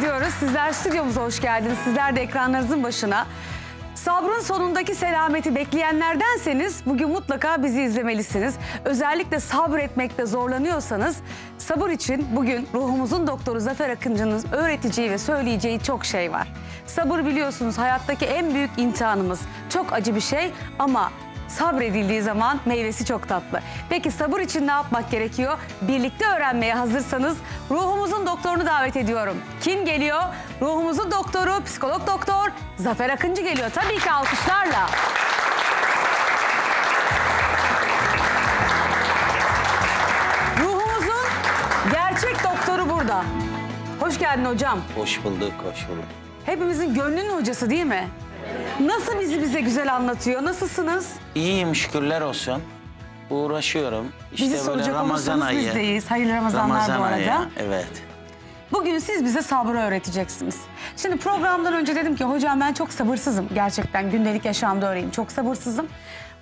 ediyoruz. Sizler stüdyomuza hoş geldiniz. Sizler de ekranlarınızın başına. Sabrın sonundaki selameti bekleyenlerdenseniz bugün mutlaka bizi izlemelisiniz. Özellikle sabretmekte zorlanıyorsanız sabır için bugün ruhumuzun doktoru Zafer Akıncı'nın öğreteceği ve söyleyeceği çok şey var. Sabır biliyorsunuz hayattaki en büyük imtihanımız. Çok acı bir şey ama sabredildiği zaman meyvesi çok tatlı. Peki sabır için ne yapmak gerekiyor? Birlikte öğrenmeye hazırsanız ruhumuzun doktorunu davet ediyorum. Kim geliyor? Ruhumuzun doktoru, psikolog doktor Zafer Akıncı geliyor. Tabii ki alkışlarla. Ruhumuzun gerçek doktoru burada. Hoş geldin hocam. Hoş bulduk, hoş bulduk. Hepimizin gönlünün hocası değil mi? Nasıl bizi bize güzel anlatıyor? Nasılsınız? İyiyim şükürler olsun. Uğraşıyorum. İşte bizi soracak Ramazan ayı. bizdeyiz. Hayırlı Ramazanlar Ramazan bu arada. Ayı, evet. Bugün siz bize sabrı öğreteceksiniz. Şimdi programdan önce dedim ki hocam ben çok sabırsızım. Gerçekten gündelik yaşamda örneğin çok sabırsızım.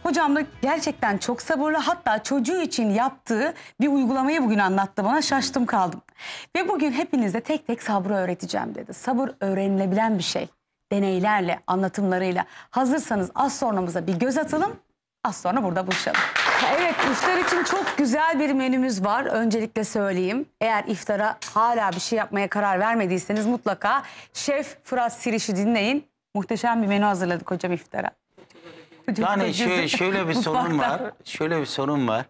Hocam da gerçekten çok sabırlı hatta çocuğu için yaptığı bir uygulamayı bugün anlattı bana şaştım kaldım. Ve bugün hepinize tek tek sabrı öğreteceğim dedi. Sabır öğrenilebilen bir şey deneylerle, anlatımlarıyla. Hazırsanız az astronomuza bir göz atalım. Az sonra burada buluşalım. Evet kuşlar için çok güzel bir menümüz var. Öncelikle söyleyeyim. Eğer iftara hala bir şey yapmaya karar vermediyseniz mutlaka Şef Fırat Siriş'i dinleyin. Muhteşem bir menü hazırladık hocam iftara. Yani şöyle, şöyle bir sorun var. Şöyle bir sorun var.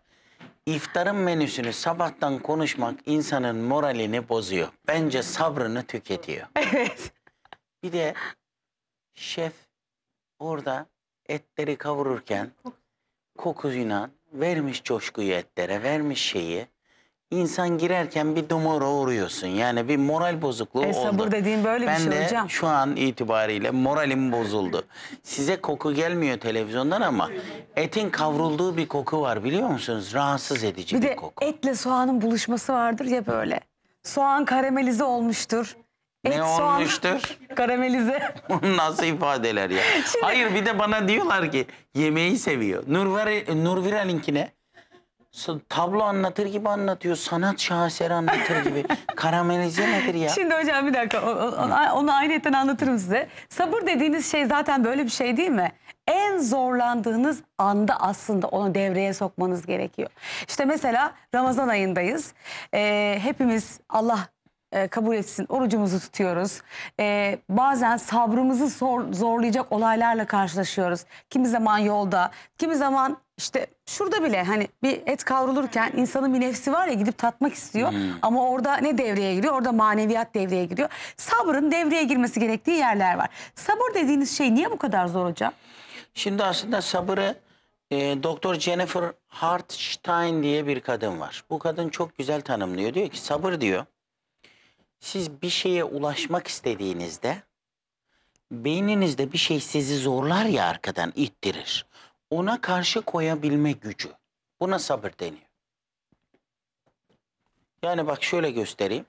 İftarın menüsünü sabahtan konuşmak insanın moralini bozuyor. Bence sabrını tüketiyor. Evet. Bir de Şef orada etleri kavururken kokusuyla vermiş coşkuyu etlere, vermiş şeyi. İnsan girerken bir dumura uğruyorsun. Yani bir moral bozukluğu e, oldu. Sabır dediğin böyle ben bir şey de hocam. Ben de şu an itibariyle moralim bozuldu. Size koku gelmiyor televizyondan ama etin kavrulduğu bir koku var biliyor musunuz? Rahatsız edici bir, bir koku. Bir de etle soğanın buluşması vardır ya böyle. Soğan karamelize olmuştur ne soğan, olmuştur? Karamelize. Nasıl ifadeler ya? Şimdi... Hayır bir de bana diyorlar ki yemeği seviyor. Nurver Nurviral'inki ne? Tablo anlatır gibi anlatıyor. Sanat şaheseri anlatır gibi. Karamelize nedir ya? Şimdi hocam bir dakika. Onu, onu ayrıyetten anlatırım size. Sabır dediğiniz şey zaten böyle bir şey değil mi? en zorlandığınız anda aslında onu devreye sokmanız gerekiyor. İşte mesela Ramazan ayındayız. Ee, hepimiz Allah e, kabul etsin. Orucumuzu tutuyoruz. E, bazen sabrımızı zor, zorlayacak olaylarla karşılaşıyoruz. Kimi zaman yolda, kimi zaman işte şurada bile hani bir et kavrulurken hmm. insanın bir nefsi var ya gidip tatmak istiyor. Hmm. Ama orada ne devreye giriyor? Orada maneviyat devreye giriyor. Sabrın devreye girmesi gerektiği yerler var. Sabır dediğiniz şey niye bu kadar zor hocam? Şimdi aslında sabırı e, Doktor Jennifer Hartstein diye bir kadın var. Bu kadın çok güzel tanımlıyor. Diyor ki sabır diyor siz bir şeye ulaşmak istediğinizde beyninizde bir şey sizi zorlar ya arkadan ittirir. Ona karşı koyabilme gücü. Buna sabır deniyor. Yani bak şöyle göstereyim.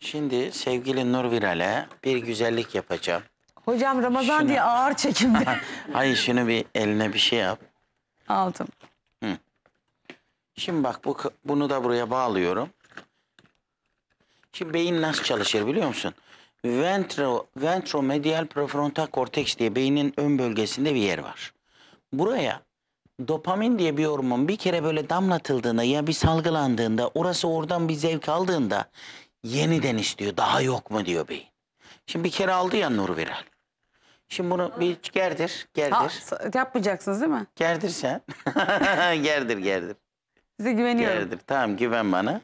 Şimdi sevgili Nur Viral'e bir güzellik yapacağım. Hocam Ramazan Şunu- diye ağır çekimde Hayır şunu bir eline bir şey yap. aldım. Hı. Şimdi bak bu, bunu da buraya bağlıyorum. Şimdi beyin nasıl çalışır biliyor musun? Ventro, ventromedial prefrontal korteks diye beynin ön bölgesinde bir yer var. Buraya dopamin diye bir hormon bir kere böyle damlatıldığında ya bir salgılandığında orası oradan bir zevk aldığında yeniden istiyor. Daha yok mu diyor beyin. Şimdi bir kere aldı ya Nur Viral. Şimdi bunu bir gerdir, gerdir. Ha, yapmayacaksınız değil mi? Gerdir sen. gerdir, gerdir. Size güveniyorum. Gerdir. Tamam güven bana.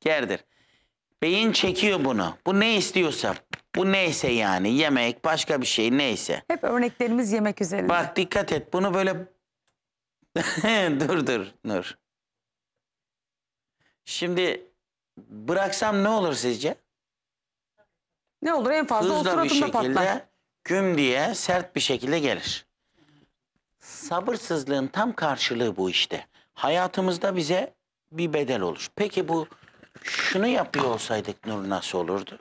Gerdir. Beyin çekiyor bunu. Bu ne istiyorsa. Bu neyse yani. Yemek, başka bir şey neyse. Hep örneklerimiz yemek üzerinde. Bak dikkat et. Bunu böyle... dur dur Nur. Şimdi bıraksam ne olur sizce? Ne olur en fazla o Hızla bir şekilde patlar. güm diye sert bir şekilde gelir. Sabırsızlığın tam karşılığı bu işte hayatımızda bize bir bedel olur. Peki bu şunu yapıyor olsaydık Nur nasıl olurdu?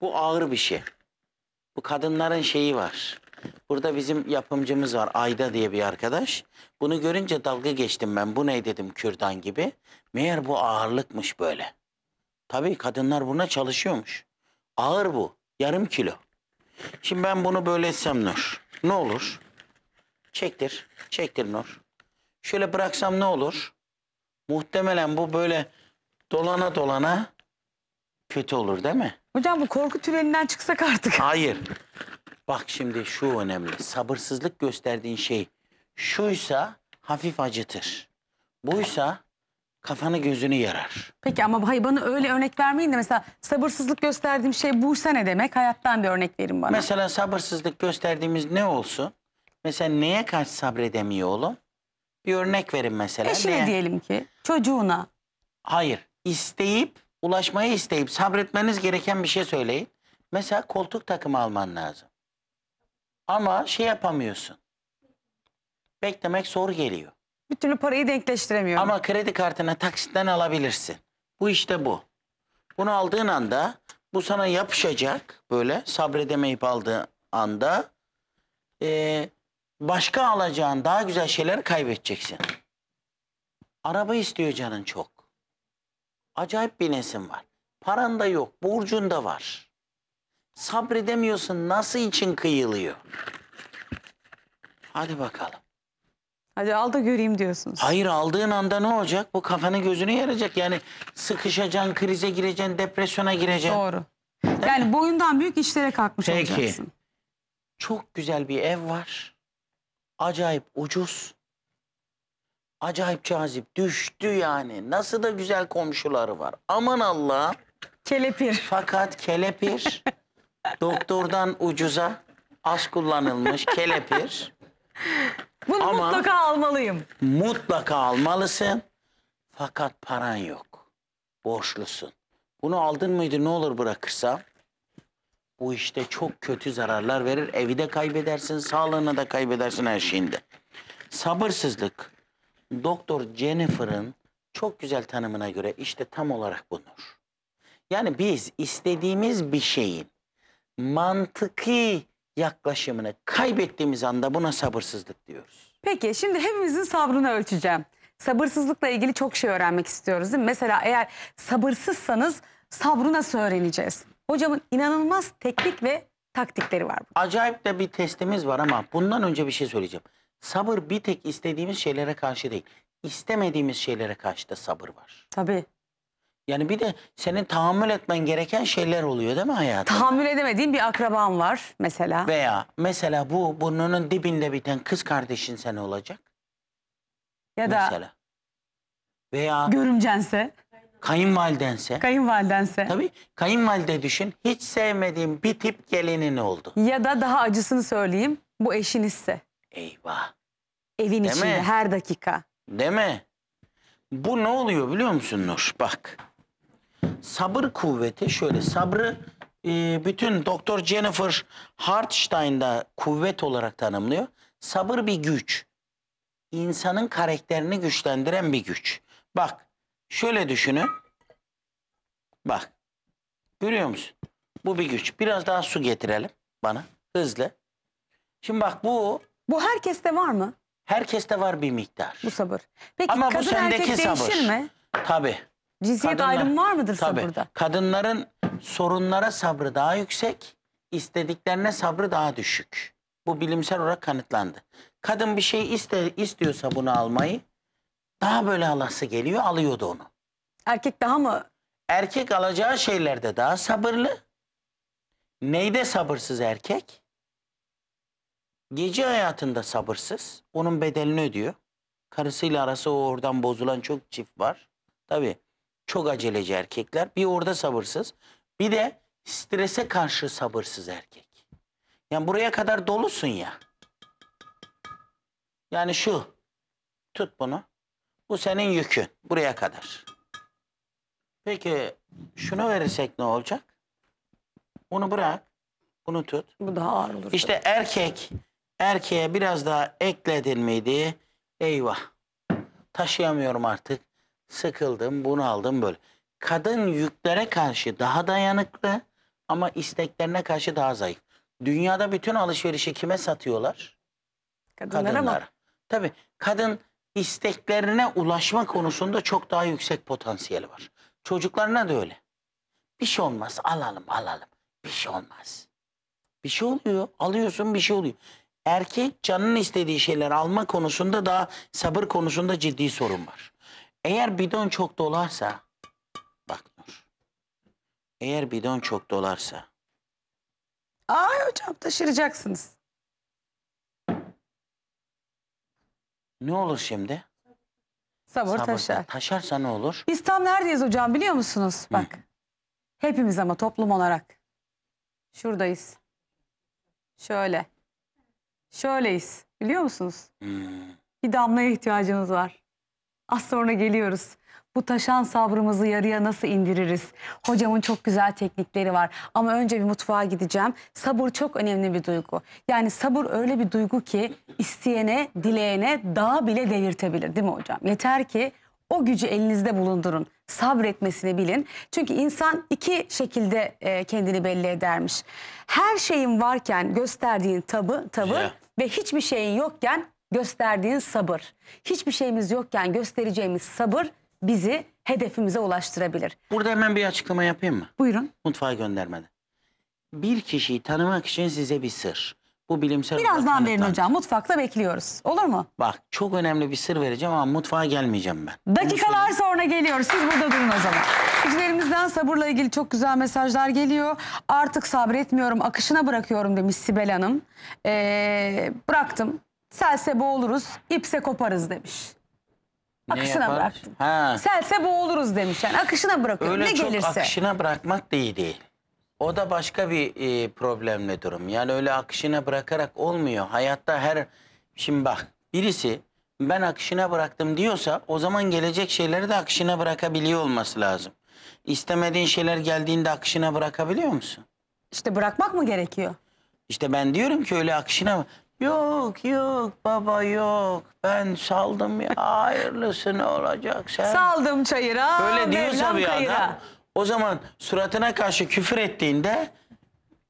Bu ağır bir şey. Bu kadınların şeyi var. Burada bizim yapımcımız var Ayda diye bir arkadaş. Bunu görünce dalga geçtim ben. Bu ne dedim kürdan gibi. Meğer bu ağırlıkmış böyle. Tabii kadınlar buna çalışıyormuş. Ağır bu. Yarım kilo. Şimdi ben bunu böyle etsem Nur. Ne olur? Çektir. Çektir Nur. Şöyle bıraksam ne olur? Muhtemelen bu böyle dolana dolana kötü olur değil mi? Hocam bu korku tünelinden çıksak artık. Hayır. Bak şimdi şu önemli. Sabırsızlık gösterdiğin şey şuysa hafif acıtır. Buysa kafanı gözünü yarar. Peki ama hayır bana öyle örnek vermeyin de mesela sabırsızlık gösterdiğim şey buysa ne demek? Hayattan bir örnek verin bana. Mesela sabırsızlık gösterdiğimiz ne olsun? Mesela neye karşı sabredemiyor oğlum? Bir örnek verin mesela. Eşine neye? diyelim ki çocuğuna. Hayır. isteyip ulaşmayı isteyip sabretmeniz gereken bir şey söyleyin. Mesela koltuk takımı alman lazım. Ama şey yapamıyorsun. Beklemek zor geliyor. Bir türlü parayı denkleştiremiyorum. Ama kredi kartına taksitten alabilirsin. Bu işte bu. Bunu aldığın anda bu sana yapışacak böyle sabredemeyip aldığı anda e, başka alacağın daha güzel şeyler kaybedeceksin. Araba istiyor canın çok. Acayip bir nesin var. Paran da yok, borcun da var. Sabredemiyorsun, nasıl için kıyılıyor? Hadi bakalım. Hadi al da göreyim diyorsunuz. Hayır aldığın anda ne olacak? Bu kafanı gözünü yarayacak. Yani sıkışacaksın, krize gireceksin, depresyona gireceksin. Doğru. Değil yani mi? boyundan büyük işlere kalkmış Peki. olacaksın. Çok güzel bir ev var. Acayip ucuz. Acayip cazip. Düştü yani. Nasıl da güzel komşuları var. Aman Allah. Kelepir. Fakat kelepir doktordan ucuza az kullanılmış kelepir. Bunu Ama mutlaka almalıyım. Mutlaka almalısın. Fakat paran yok. Borçlusun. Bunu aldın mıydı ne olur bırakırsam? bu işte çok kötü zararlar verir. Evi de kaybedersin, sağlığını da kaybedersin her şeyinde. Sabırsızlık. Doktor Jennifer'ın çok güzel tanımına göre işte tam olarak bunur. Yani biz istediğimiz bir şeyin mantıki yaklaşımını kaybettiğimiz anda buna sabırsızlık diyoruz. Peki şimdi hepimizin sabrını ölçeceğim. Sabırsızlıkla ilgili çok şey öğrenmek istiyoruz değil mi? Mesela eğer sabırsızsanız sabrı nasıl öğreneceğiz? Hocamın inanılmaz teknik ve taktikleri var. Burada. Acayip de bir testimiz var ama bundan önce bir şey söyleyeceğim. Sabır bir tek istediğimiz şeylere karşı değil. İstemediğimiz şeylere karşı da sabır var. Tabii. Yani bir de senin tahammül etmen gereken şeyler oluyor değil mi hayatında? Tahammül edemediğin bir akraban var mesela. Veya mesela bu burnunun dibinde biten kız kardeşin sen olacak. Ya da mesela. Veya görümcense. Kayınvalidense. Kayınvalidense. Tabii kayınvalide düşün hiç sevmediğim bir tip gelinin oldu. Ya da daha acısını söyleyeyim bu eşinizse. Eyvah. Evin Değil içinde mi? her dakika. Değil Bu ne oluyor biliyor musun Nur? Bak. Sabır kuvveti şöyle sabrı e, bütün Doktor Jennifer Hartstein'da kuvvet olarak tanımlıyor. Sabır bir güç. İnsanın karakterini güçlendiren bir güç. Bak Şöyle düşünün. Bak. Görüyor musun? Bu bir güç. Biraz daha su getirelim bana. Hızlı. Şimdi bak bu Bu herkeste var mı herkeste var bir miktar. bu sabır? Peki Ama bu kadın erkek değişir sabır. mi? Tabii. Cinsiyet Kadınlar- ayrımı var mıdır Tabii. sabırda? Kadınların sorunlara sabrı daha yüksek, istediklerine sabrı daha düşük. Bu bilimsel olarak kanıtlandı. Kadın bir şey iste, istiyorsa bunu almayı, daha böyle alası geliyor alıyordu onu. Erkek daha mı? Erkek alacağı şeylerde daha sabırlı. Neyde sabırsız erkek? Gece hayatında sabırsız. Onun bedelini ödüyor. Karısıyla arası oradan bozulan çok çift var. Tabii çok aceleci erkekler. Bir orada sabırsız. Bir de strese karşı sabırsız erkek. Yani buraya kadar dolusun ya. Yani şu. Tut bunu. Bu senin yükün. Buraya kadar. Peki şunu verirsek ne olacak? Bunu bırak. Bunu tut. Bu daha ağır olur. İşte erkek erkeğe biraz daha ekledin miydi? Eyvah. Taşıyamıyorum artık. Sıkıldım, bunu aldım böyle. Kadın yüklere karşı daha dayanıklı ama isteklerine karşı daha zayıf. Dünyada bütün alışverişi kime satıyorlar? Kadınlara, Kadınlara. mı? Tabii kadın isteklerine ulaşma konusunda çok daha yüksek potansiyeli var. Çocuklarına da öyle. Bir şey olmaz alalım alalım. Bir şey olmaz. Bir şey oluyor. Alıyorsun bir şey oluyor. Erkek canın istediği şeyler alma konusunda daha sabır konusunda ciddi sorun var. Eğer bidon çok dolarsa bak Nur. Eğer bidon çok dolarsa Ay hocam taşıracaksınız. Ne olur şimdi? Sabır, Sabır taşar. Taşarsa ne olur? Biz tam neredeyiz hocam biliyor musunuz? Hı. Bak. Hepimiz ama toplum olarak. Şuradayız. Şöyle. Şöyleyiz. Biliyor musunuz? Hı. Bir damlaya ihtiyacımız var. Az sonra geliyoruz bu taşan sabrımızı yarıya nasıl indiririz? Hocamın çok güzel teknikleri var. Ama önce bir mutfağa gideceğim. Sabır çok önemli bir duygu. Yani sabır öyle bir duygu ki isteyene, dileyene daha bile devirtebilir değil mi hocam? Yeter ki o gücü elinizde bulundurun. Sabretmesini bilin. Çünkü insan iki şekilde e, kendini belli edermiş. Her şeyin varken gösterdiğin tabı, tavır yeah. ve hiçbir şeyin yokken gösterdiğin sabır. Hiçbir şeyimiz yokken göstereceğimiz sabır bizi hedefimize ulaştırabilir. Burada hemen bir açıklama yapayım mı? Buyurun. Mutfağa göndermeden. Bir kişiyi tanımak için size bir sır. Bu bilimsel Birazdan verin hocam. Mutfakta bekliyoruz. Olur mu? Bak çok önemli bir sır vereceğim ama mutfağa gelmeyeceğim ben. Dakikalar sonra geliyoruz. Siz burada durun o zaman. Seyircilerimizden sabırla ilgili çok güzel mesajlar geliyor. Artık sabretmiyorum, akışına bırakıyorum demiş Sibel Hanım. Ee, bıraktım. Selse boğuluruz, ipse koparız demiş. Akışına bıraktım. Ha. Selse boğuluruz demiş yani. Akışına bırakıyorum Öyle ne çok gelirse. akışına bırakmak da iyi değil. O da başka bir e, problemli durum. Yani öyle akışına bırakarak olmuyor. Hayatta her... Şimdi bak birisi ben akışına bıraktım diyorsa o zaman gelecek şeyleri de akışına bırakabiliyor olması lazım. İstemediğin şeyler geldiğinde akışına bırakabiliyor musun? İşte bırakmak mı gerekiyor? İşte ben diyorum ki öyle akışına Yok yok baba yok. Ben saldım ya hayırlısı ne olacak sen. Saldım çayıra. Böyle diyorsa bir adam kayıra. o zaman suratına karşı küfür ettiğinde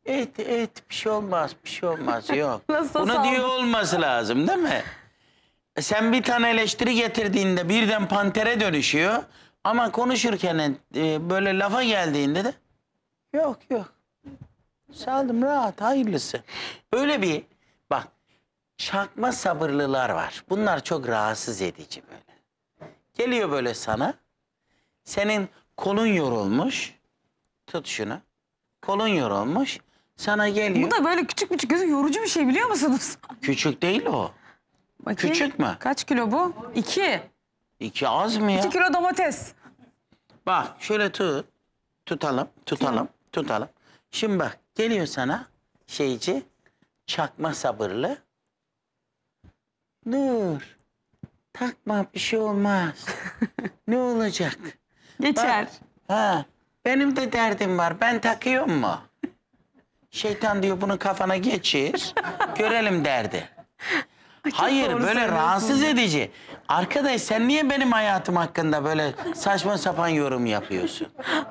et et bir şey olmaz bir şey olmaz yok. Nasıl Bunu saldım? diyor olması lazım değil mi? E, sen bir tane eleştiri getirdiğinde birden pantere dönüşüyor. Ama konuşurken e, böyle lafa geldiğinde de yok yok. Saldım rahat hayırlısı. Böyle bir çakma sabırlılar var. Bunlar çok rahatsız edici böyle. Geliyor böyle sana. Senin kolun yorulmuş. Tut şunu. Kolun yorulmuş. Sana geliyor. Bu da böyle küçük küçük gözü yorucu bir şey biliyor musunuz? Küçük değil o. Bakayım, Küçük mü? Kaç kilo bu? İki. İki az mı ya? İki kilo domates. Bak şöyle tut. Tutalım, tutalım, tutalım. Şimdi bak geliyor sana şeyci, çakma sabırlı. Nur. Takma bir şey olmaz. ne olacak? Geçer. Bak, ha, benim de derdim var. Ben takıyorum mu? Şeytan diyor bunu kafana geçir. görelim derdi. Hayır böyle rahatsız edici. Arkadaş sen niye benim hayatım hakkında böyle saçma sapan yorum yapıyorsun?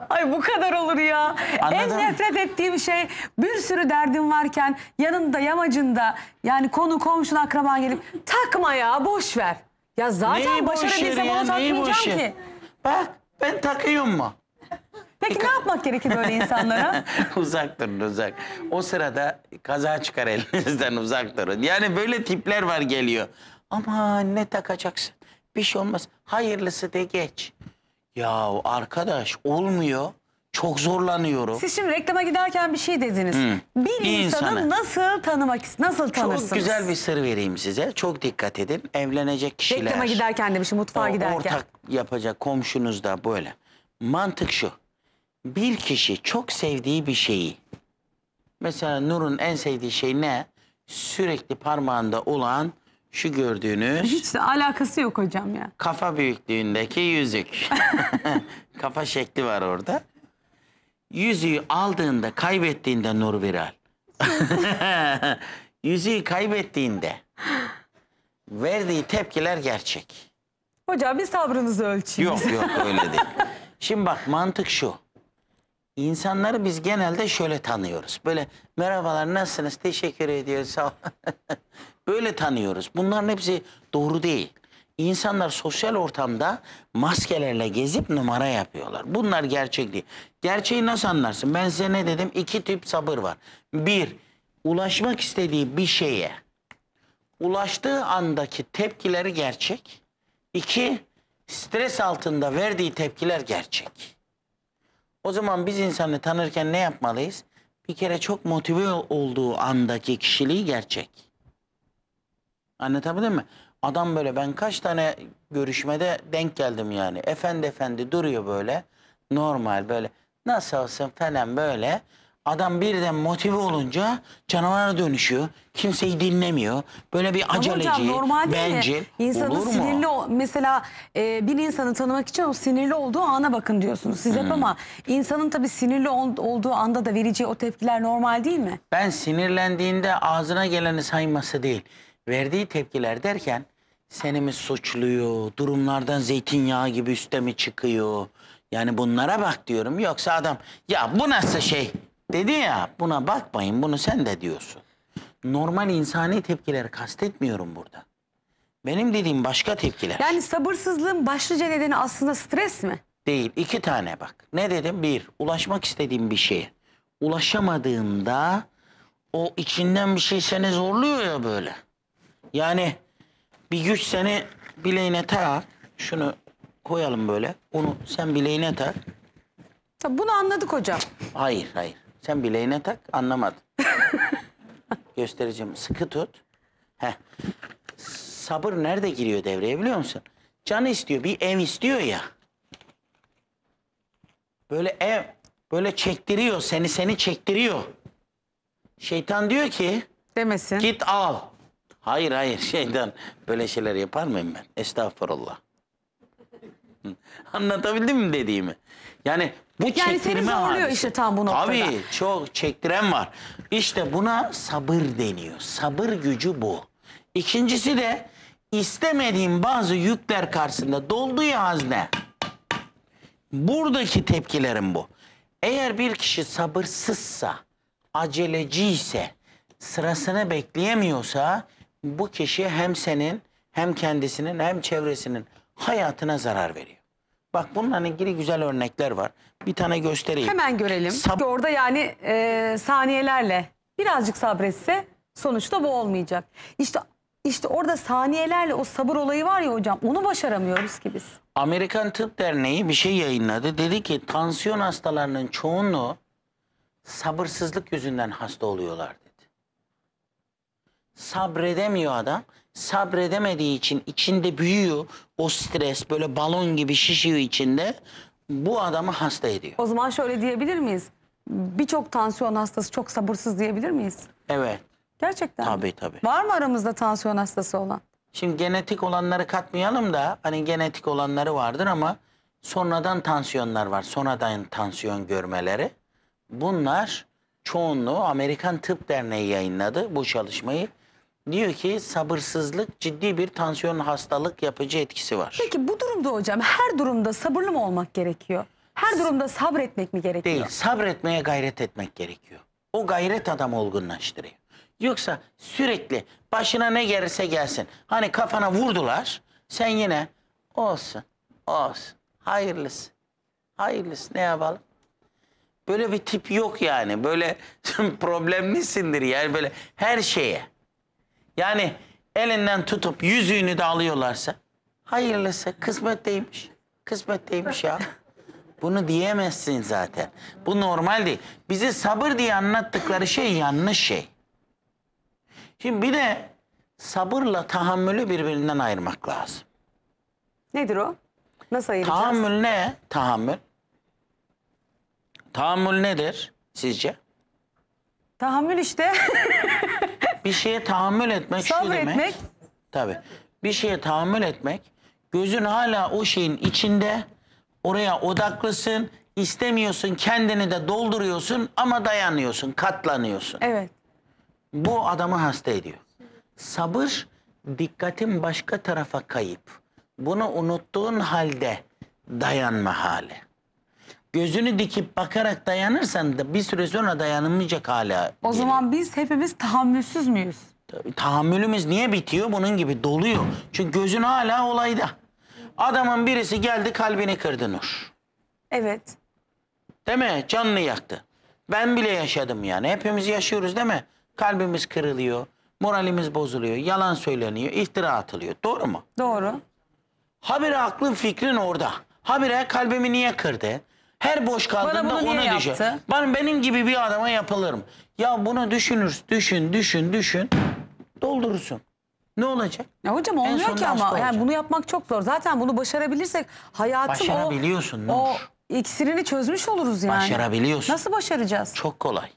Ay bu kadar olur ya. Anladın en mı? nefret ettiğim şey bir sürü derdim varken yanında yamacında yani konu komşun akraba gelip takma ya boş ver. Ya zaten Neyi boş ver başarabilsem ya, onu takmayacağım ki. Bak ben takıyorum mu? Peki ne yapmak gerekir böyle insanlara? uzak durun uzak. O sırada kaza çıkar elinizden uzak durun. Yani böyle tipler var geliyor. Ama ne takacaksın? Bir şey olmaz. Hayırlısı de geç. Ya arkadaş olmuyor. Çok zorlanıyorum. Siz şimdi reklama giderken bir şey dediniz. Hı. Bir Bir insanı insanı. nasıl tanımak, nasıl tanırsınız? Çok güzel bir sır vereyim size. Çok dikkat edin. Evlenecek kişiler. Reklama giderken demişim, mutfağa O giderken. Ortak yapacak komşunuz da böyle. Mantık şu bir kişi çok sevdiği bir şeyi, mesela Nur'un en sevdiği şey ne? Sürekli parmağında olan şu gördüğünüz Hiç alakası yok hocam ya. kafa büyüklüğündeki yüzük. kafa şekli var orada. Yüzüğü aldığında, kaybettiğinde Nur Viral. yüzüğü kaybettiğinde verdiği tepkiler gerçek. Hocam bir sabrınızı ölçeyim. Yok yok öyle değil. Şimdi bak mantık şu. İnsanları biz genelde şöyle tanıyoruz. Böyle merhabalar nasılsınız teşekkür ediyoruz sağ Böyle tanıyoruz. Bunların hepsi doğru değil. İnsanlar sosyal ortamda maskelerle gezip numara yapıyorlar. Bunlar gerçek değil. Gerçeği nasıl anlarsın? Ben size ne dedim? İki tip sabır var. Bir, ulaşmak istediği bir şeye ulaştığı andaki tepkileri gerçek. İki, stres altında verdiği tepkiler gerçek. O zaman biz insanı tanırken ne yapmalıyız? Bir kere çok motive olduğu andaki kişiliği gerçek. Anlatabildim mi? Adam böyle ben kaç tane görüşmede denk geldim yani. Efendi efendi duruyor böyle. Normal böyle. Nasıl olsun falan böyle. Adam birden motive olunca canavara dönüşüyor. Kimseyi dinlemiyor. Böyle bir aceleci, hocam, normal bencil İnsanın olur mu? sinirli mesela e, bir insanı tanımak için o sinirli olduğu ana bakın diyorsunuz siz hep hmm. ama insanın tabii sinirli olduğu anda da vereceği o tepkiler normal değil mi? Ben sinirlendiğinde ağzına geleni sayması değil. Verdiği tepkiler derken seni mi suçluyor, durumlardan zeytinyağı gibi üste mi çıkıyor? Yani bunlara bak diyorum. Yoksa adam ya bu nasıl şey Dedi ya buna bakmayın bunu sen de diyorsun. Normal insani tepkileri kastetmiyorum burada. Benim dediğim başka tepkiler. Yani sabırsızlığın başlıca nedeni aslında stres mi? Değil. iki tane bak. Ne dedim? Bir, ulaşmak istediğim bir şeye. Ulaşamadığında o içinden bir şey seni zorluyor ya böyle. Yani bir güç seni bileğine tak. Şunu koyalım böyle. Onu sen bileğine tak. Tabii bunu anladık hocam. Hayır, hayır. Sen bileğine tak anlamadın. Göstereceğim. Sıkı tut. Heh. Sabır nerede giriyor devreye biliyor musun? Can istiyor. Bir ev istiyor ya. Böyle ev böyle çektiriyor seni seni çektiriyor. Şeytan diyor ki Demesin. git al. Hayır hayır şeytan böyle şeyler yapar mıyım ben? Estağfurullah. Anlatabildim mi dediğimi? Yani bu yani seni çektirme zorluyor hadisi. işte tam bu noktada. Tabii çok çektiren var. İşte buna sabır deniyor. Sabır gücü bu. İkincisi de istemediğim bazı yükler karşısında dolduğu hazne. Buradaki tepkilerim bu. Eğer bir kişi sabırsızsa, aceleciyse, ise, sırasını bekleyemiyorsa bu kişi hem senin hem kendisinin hem çevresinin hayatına zarar veriyor. Bak bununla ilgili hani güzel örnekler var. Bir tane göstereyim. Hemen görelim. Sab- Orada yani e, saniyelerle birazcık sabretse sonuçta bu olmayacak. İşte işte orada saniyelerle o sabır olayı var ya hocam onu başaramıyoruz ki biz. Amerikan Tıp Derneği bir şey yayınladı. Dedi ki tansiyon hastalarının çoğunluğu sabırsızlık yüzünden hasta oluyorlar dedi. Sabredemiyor adam sabredemediği için içinde büyüyor o stres böyle balon gibi şişiyor içinde bu adamı hasta ediyor. O zaman şöyle diyebilir miyiz? Birçok tansiyon hastası çok sabırsız diyebilir miyiz? Evet. Gerçekten. Tabii tabii. Var mı aramızda tansiyon hastası olan? Şimdi genetik olanları katmayalım da hani genetik olanları vardır ama sonradan tansiyonlar var. Sonradan tansiyon görmeleri. Bunlar çoğunluğu Amerikan Tıp Derneği yayınladı bu çalışmayı diyor ki sabırsızlık ciddi bir tansiyon hastalık yapıcı etkisi var. Peki bu durumda hocam her durumda sabırlı mı olmak gerekiyor? Her durumda sabretmek mi gerekiyor? Değil sabretmeye gayret etmek gerekiyor. O gayret adamı olgunlaştırıyor. Yoksa sürekli başına ne gelirse gelsin. Hani kafana vurdular sen yine olsun olsun hayırlısı hayırlısı ne yapalım? Böyle bir tip yok yani. Böyle problemlisindir yani böyle her şeye. Yani elinden tutup yüzüğünü de alıyorlarsa hayırlısı kısmetteymiş. Kısmetteymiş ya. Bunu diyemezsin zaten. Bu normal değil. Bizi sabır diye anlattıkları şey yanlış şey. Şimdi bir de sabırla tahammülü birbirinden ayırmak lazım. Nedir o? Nasıl ayıracağız? Tahammül ne? Tahammül. Tahammül nedir sizce? Tahammül işte. bir şeye tahammül etmek şu demek. Tabii. Bir şeye tahammül etmek. Gözün hala o şeyin içinde. Oraya odaklısın. istemiyorsun kendini de dolduruyorsun ama dayanıyorsun, katlanıyorsun. Evet. Bu adamı hasta ediyor. Sabır dikkatin başka tarafa kayıp. Bunu unuttuğun halde dayanma hali gözünü dikip bakarak dayanırsan da bir süre sonra dayanamayacak hala. O geliyor. zaman biz hepimiz tahammülsüz müyüz? Tabii, tahammülümüz niye bitiyor? Bunun gibi doluyor. Çünkü gözün hala olayda. Adamın birisi geldi kalbini kırdı Nur. Evet. Değil mi? Canını yaktı. Ben bile yaşadım yani. Hepimiz yaşıyoruz değil mi? Kalbimiz kırılıyor, moralimiz bozuluyor, yalan söyleniyor, iftira atılıyor. Doğru mu? Doğru. Habire aklın fikrin orada. Habire kalbimi niye kırdı? Her boş kaldığında Bana ona düşer. yaptı? benim gibi bir adama yapılırım. Ya bunu düşünürsün, düşün, düşün, düşün. Doldurursun. Ne olacak? Ya hocam olmuyor ki ama yani bunu yapmak çok zor. Zaten bunu başarabilirsek hayatın o, Başarabiliyorsun o Nur. iksirini çözmüş oluruz yani. Başarabiliyorsun. Nasıl başaracağız? Çok kolay.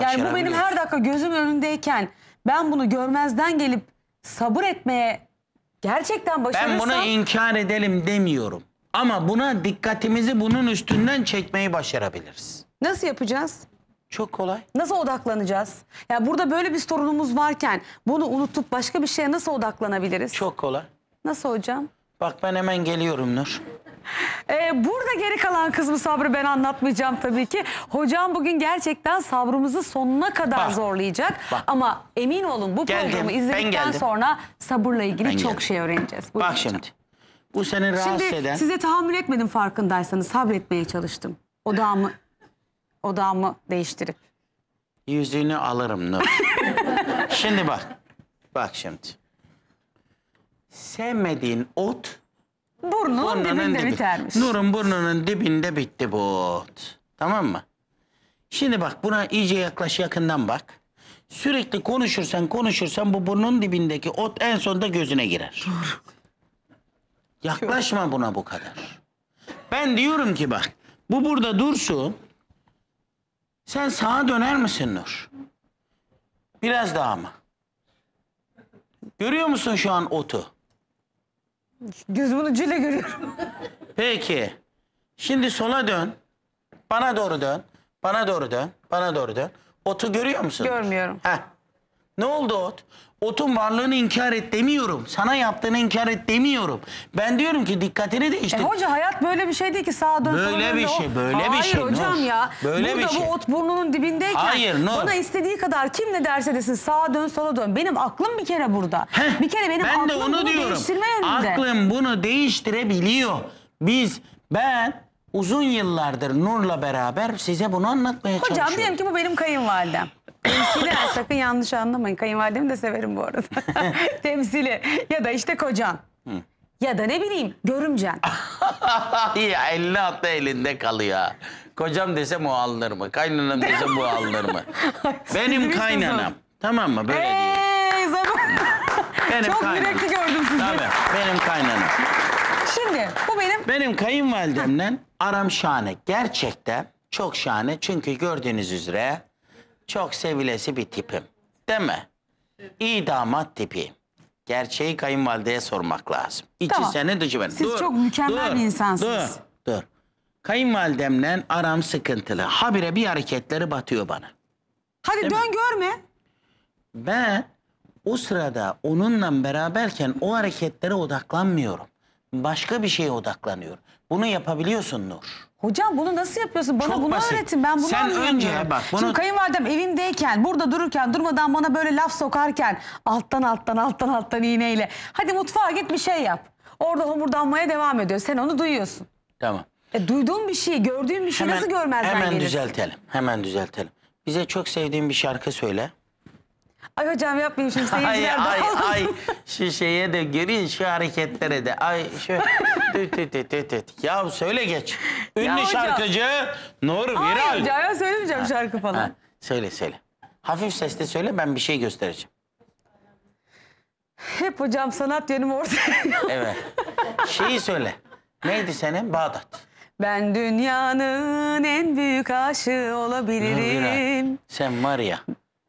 Yani bu benim her dakika gözüm önündeyken ben bunu görmezden gelip sabır etmeye gerçekten başarırsam... Ben bunu inkar edelim demiyorum. Ama buna dikkatimizi bunun üstünden çekmeyi başarabiliriz. Nasıl yapacağız? Çok kolay. Nasıl odaklanacağız? Ya burada böyle bir sorunumuz varken bunu unutup başka bir şeye nasıl odaklanabiliriz? Çok kolay. Nasıl hocam? Bak ben hemen geliyorum Nur. Ee, burada geri kalan kısmı sabrı ben anlatmayacağım tabii ki. Hocam bugün gerçekten sabrımızı sonuna kadar Bak. zorlayacak. Bak. Ama emin olun bu Geldim, programı izledikten sonra sabırla ilgili Ben çok geldim. şey öğreneceğiz. Buyurun Bak hocam. şimdi. Bu seni rahatsız Şimdi eden. size tahammül etmedim farkındaysanız. Sabretmeye çalıştım. Odağımı, odağımı değiştirip. Yüzüğünü alırım Nur. şimdi bak. Bak şimdi. Sevmediğin ot Burnunun, dibinde dibi. bitermiş. Nur'un burnunun dibinde bitti bu ot. Tamam mı? Şimdi bak buna iyice yaklaş yakından bak. Sürekli konuşursan konuşursan bu burnun dibindeki ot en sonunda gözüne girer. Yaklaşma buna bu kadar. Ben diyorum ki bak bu burada dursun. Sen sağa döner misin Nur? Biraz daha mı? Görüyor musun şu an otu? Gözümün ucuyla görüyorum. Peki. Şimdi sola dön. Bana doğru dön. Bana doğru dön. Bana doğru dön. Otu görüyor musun? Görmüyorum. Heh. Ne oldu ot? Otun varlığını inkar et demiyorum. Sana yaptığını inkar et demiyorum. Ben diyorum ki dikkatini değiştir. E hoca hayat böyle bir şey değil ki sağa dön Böyle bir şey, böyle bir şey. Hayır hocam ya. Böyle bir şey. bu ot burnunun dibindeyken Hayır, Nur. bana istediği kadar kim ne derse desin sağa dön sola dön. Benim aklım bir kere burada. Heh, bir kere benim ben aklım de onu bunu değiştirme yönünde. Aklım bunu değiştirebiliyor. Biz, ben uzun yıllardır Nur'la beraber size bunu anlatmaya Hocam, çalışıyorum. Hocam diyelim ki bu benim kayınvalidem temsili sakın yanlış anlamayın. Kayınvalidemi de severim bu arada. temsili ya da işte kocan. Hı. Ya da ne bileyim görümcen. ya elli hatta elinde kalıyor. Kocam desem o alınır mı? Kaynanam desem bu alınır mı? Benim kaynanam. Tamam mı? Böyle hey diyeyim. benim Çok kaynanam. yürekli gördüm sizi. Tabii. Benim kaynanam. Şimdi bu benim... Benim kayınvalidemle aram şahane. Gerçekten çok şahane. Çünkü gördüğünüz üzere çok sevilesi bir tipim. Değil mi? İyi damat tipi. Gerçeği kayınvalideye sormak lazım. İçi Tamam. seni dışı benim. Siz çok mükemmel bir insansınız. Dur, dur. Kayınvalidemle aram sıkıntılı. Habire bir hareketleri batıyor bana. Hadi dön görme. Ben o sırada onunla beraberken o hareketlere odaklanmıyorum. Başka bir şeye odaklanıyorum. Bunu yapabiliyorsun Nur. Hocam bunu nasıl yapıyorsun? Bana Çok bunu basit. öğretin. Ben bunu Sen anlayamıyorum. önce bak, bunu- Şimdi kayınvalidem evimdeyken, burada dururken, durmadan bana böyle laf sokarken alttan alttan alttan alttan iğneyle. Hadi mutfağa git bir şey yap. Orada homurdanmaya devam ediyor. Sen onu duyuyorsun. Tamam. E, duyduğun bir şeyi, gördüğün bir şeyi nasıl görmezden hemen gelirsin? düzeltelim. Hemen düzeltelim. Bize çok sevdiğin bir şarkı söyle. Ay hocam yapmayayım şimdi seyirciler ay, ay, ay şu şeye de girin, şu hareketlere de. Ay şu tüt tüt tüt tüt tüt. Ya söyle geç. Ünlü hocam. şarkıcı Nur Viral. Hayır hocam ya söylemeyeceğim şarkı falan. Ha, söyle söyle. Hafif sesle söyle ben bir şey göstereceğim. Hep hocam sanat yönüm ortaya. evet. Şeyi söyle. Neydi senin? Bağdat. Ben dünyanın en büyük aşığı olabilirim. Nur Viral, sen var ya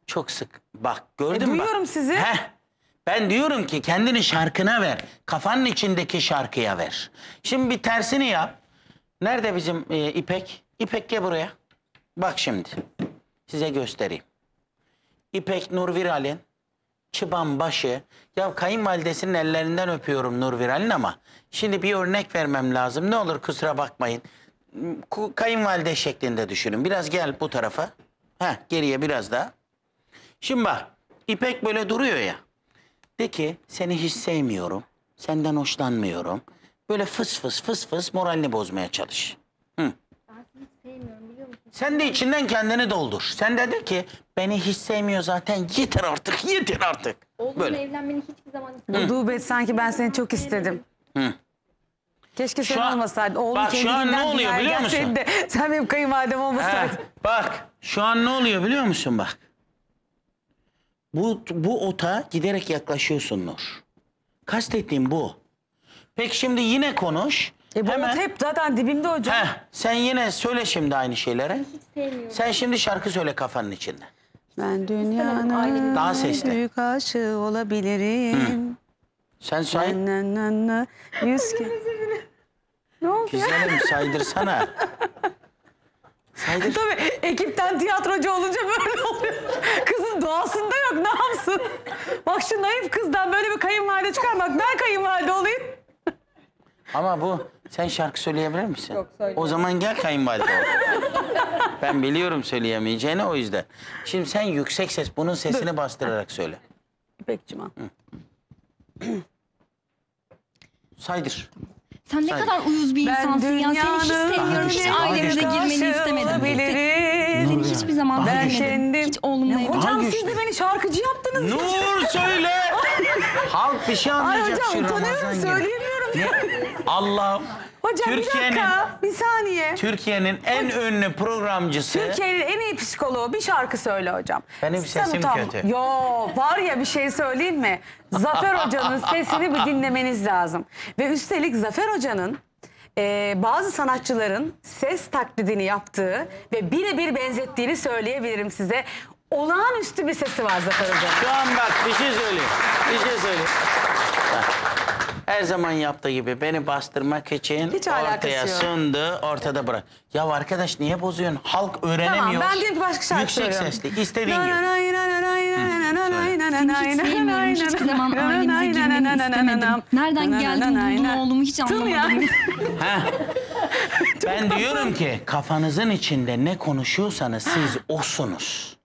çok sık Bak gördün e, mü? E, duyuyorum bak. sizi. Heh. Ben diyorum ki kendini şarkına ver. Kafanın içindeki şarkıya ver. Şimdi bir tersini yap. Nerede bizim e, İpek? İpek gel buraya. Bak şimdi. Size göstereyim. İpek Nurviral'in çıban başı. Ya kayınvalidesinin ellerinden öpüyorum Nurviral'in ama şimdi bir örnek vermem lazım. Ne olur kusura bakmayın. Kayınvalide şeklinde düşünün. Biraz gel bu tarafa. Heh, geriye biraz daha. Şimdi bak, İpek böyle duruyor ya. De ki, seni hiç sevmiyorum, senden hoşlanmıyorum. Böyle fıs fıs fıs fıs moralini bozmaya çalış. Hı. Ben seni sevmiyorum biliyor musun? Sen de içinden kendini doldur. Sen de de ki, beni hiç sevmiyor zaten, yeter artık, yeter artık. Oğlum Böyle. evlenmeni hiçbir zaman istemem. Dubet sanki ben seni çok istedim. Hı. Keşke sen olmasaydın. Oğlum bak, şu an ne oluyor biliyor musun? De, sen benim kayınvalidem olmasaydın. He, bak, şu an ne oluyor biliyor musun bak? Bu, bu ota giderek yaklaşıyorsun Nur. Kastettiğim bu. Peki şimdi yine konuş. E bu Hemen. ot hep zaten dibimde hocam. Heh, sen yine söyle şimdi aynı şeyleri. Sen şimdi şarkı söyle kafanın içinde. Ben dünyanın Daha sesli. büyük aşığı olabilirim. Sen say, Yüz ke- Ne oldu ya? güzelim saydırsana. Saldır. E, tabii ekipten tiyatrocu olunca böyle oluyor. Kızın doğasında yok ne yapsın? Bak şu naif kızdan böyle bir kayınvalide çıkarmak ben kayınvalide olayım. Ama bu sen şarkı söyleyebilir misin? Yok söyleyemem. O zaman gel kayınvalide ol. ben biliyorum söyleyemeyeceğini o yüzden. Şimdi sen yüksek ses bunun sesini bastırarak söyle. İpekciğim al. Saydır. Sen ne Hayır. kadar uyuz bir insansın ya. Seni hiç dünyanın sevmiyorum. Hiç ailemize girmeni istemedim. olabilirim. Seni hiçbir zaman Ben sevmedim. kendim- Hiç Ne olumlayamadım. hocam Hangi- siz de beni şarkıcı yaptınız. Nur söyle. Halk bir şey Ay hocam utanıyorum söyleyemiyorum. Ne? Allah'ım Hocam Türkiye'nin- bir dakika, bir saniye. Türkiye'nin en ünlü programcısı. Türkiye'nin en iyi psikoloğu bir şarkı söyle hocam. Benim Sen sesim utanma. kötü. Yo var ya bir şey söyleyeyim mi? Zafer Hoca'nın sesini bir dinlemeniz lazım. Ve üstelik Zafer Hoca'nın e, bazı sanatçıların ses taklidini yaptığı ve birebir benzettiğini söyleyebilirim size. Olağanüstü bir sesi var Zafer Hoca'nın. Şu an bak bir her zaman yaptığı gibi beni bastırmak için Hiç ortaya yok. sundu, ortada bırak. Ya arkadaş niye bozuyorsun? Halk öğrenemiyor. Tamam ben diyelim ki başka şarkı Yüksek söylüyorum. sesli, istediğin gibi. Seni Nereden geldin buldun oğlumu hiç anlamadım. Ben diyorum ki kafanızın içinde ne konuşuyorsanız siz osunuz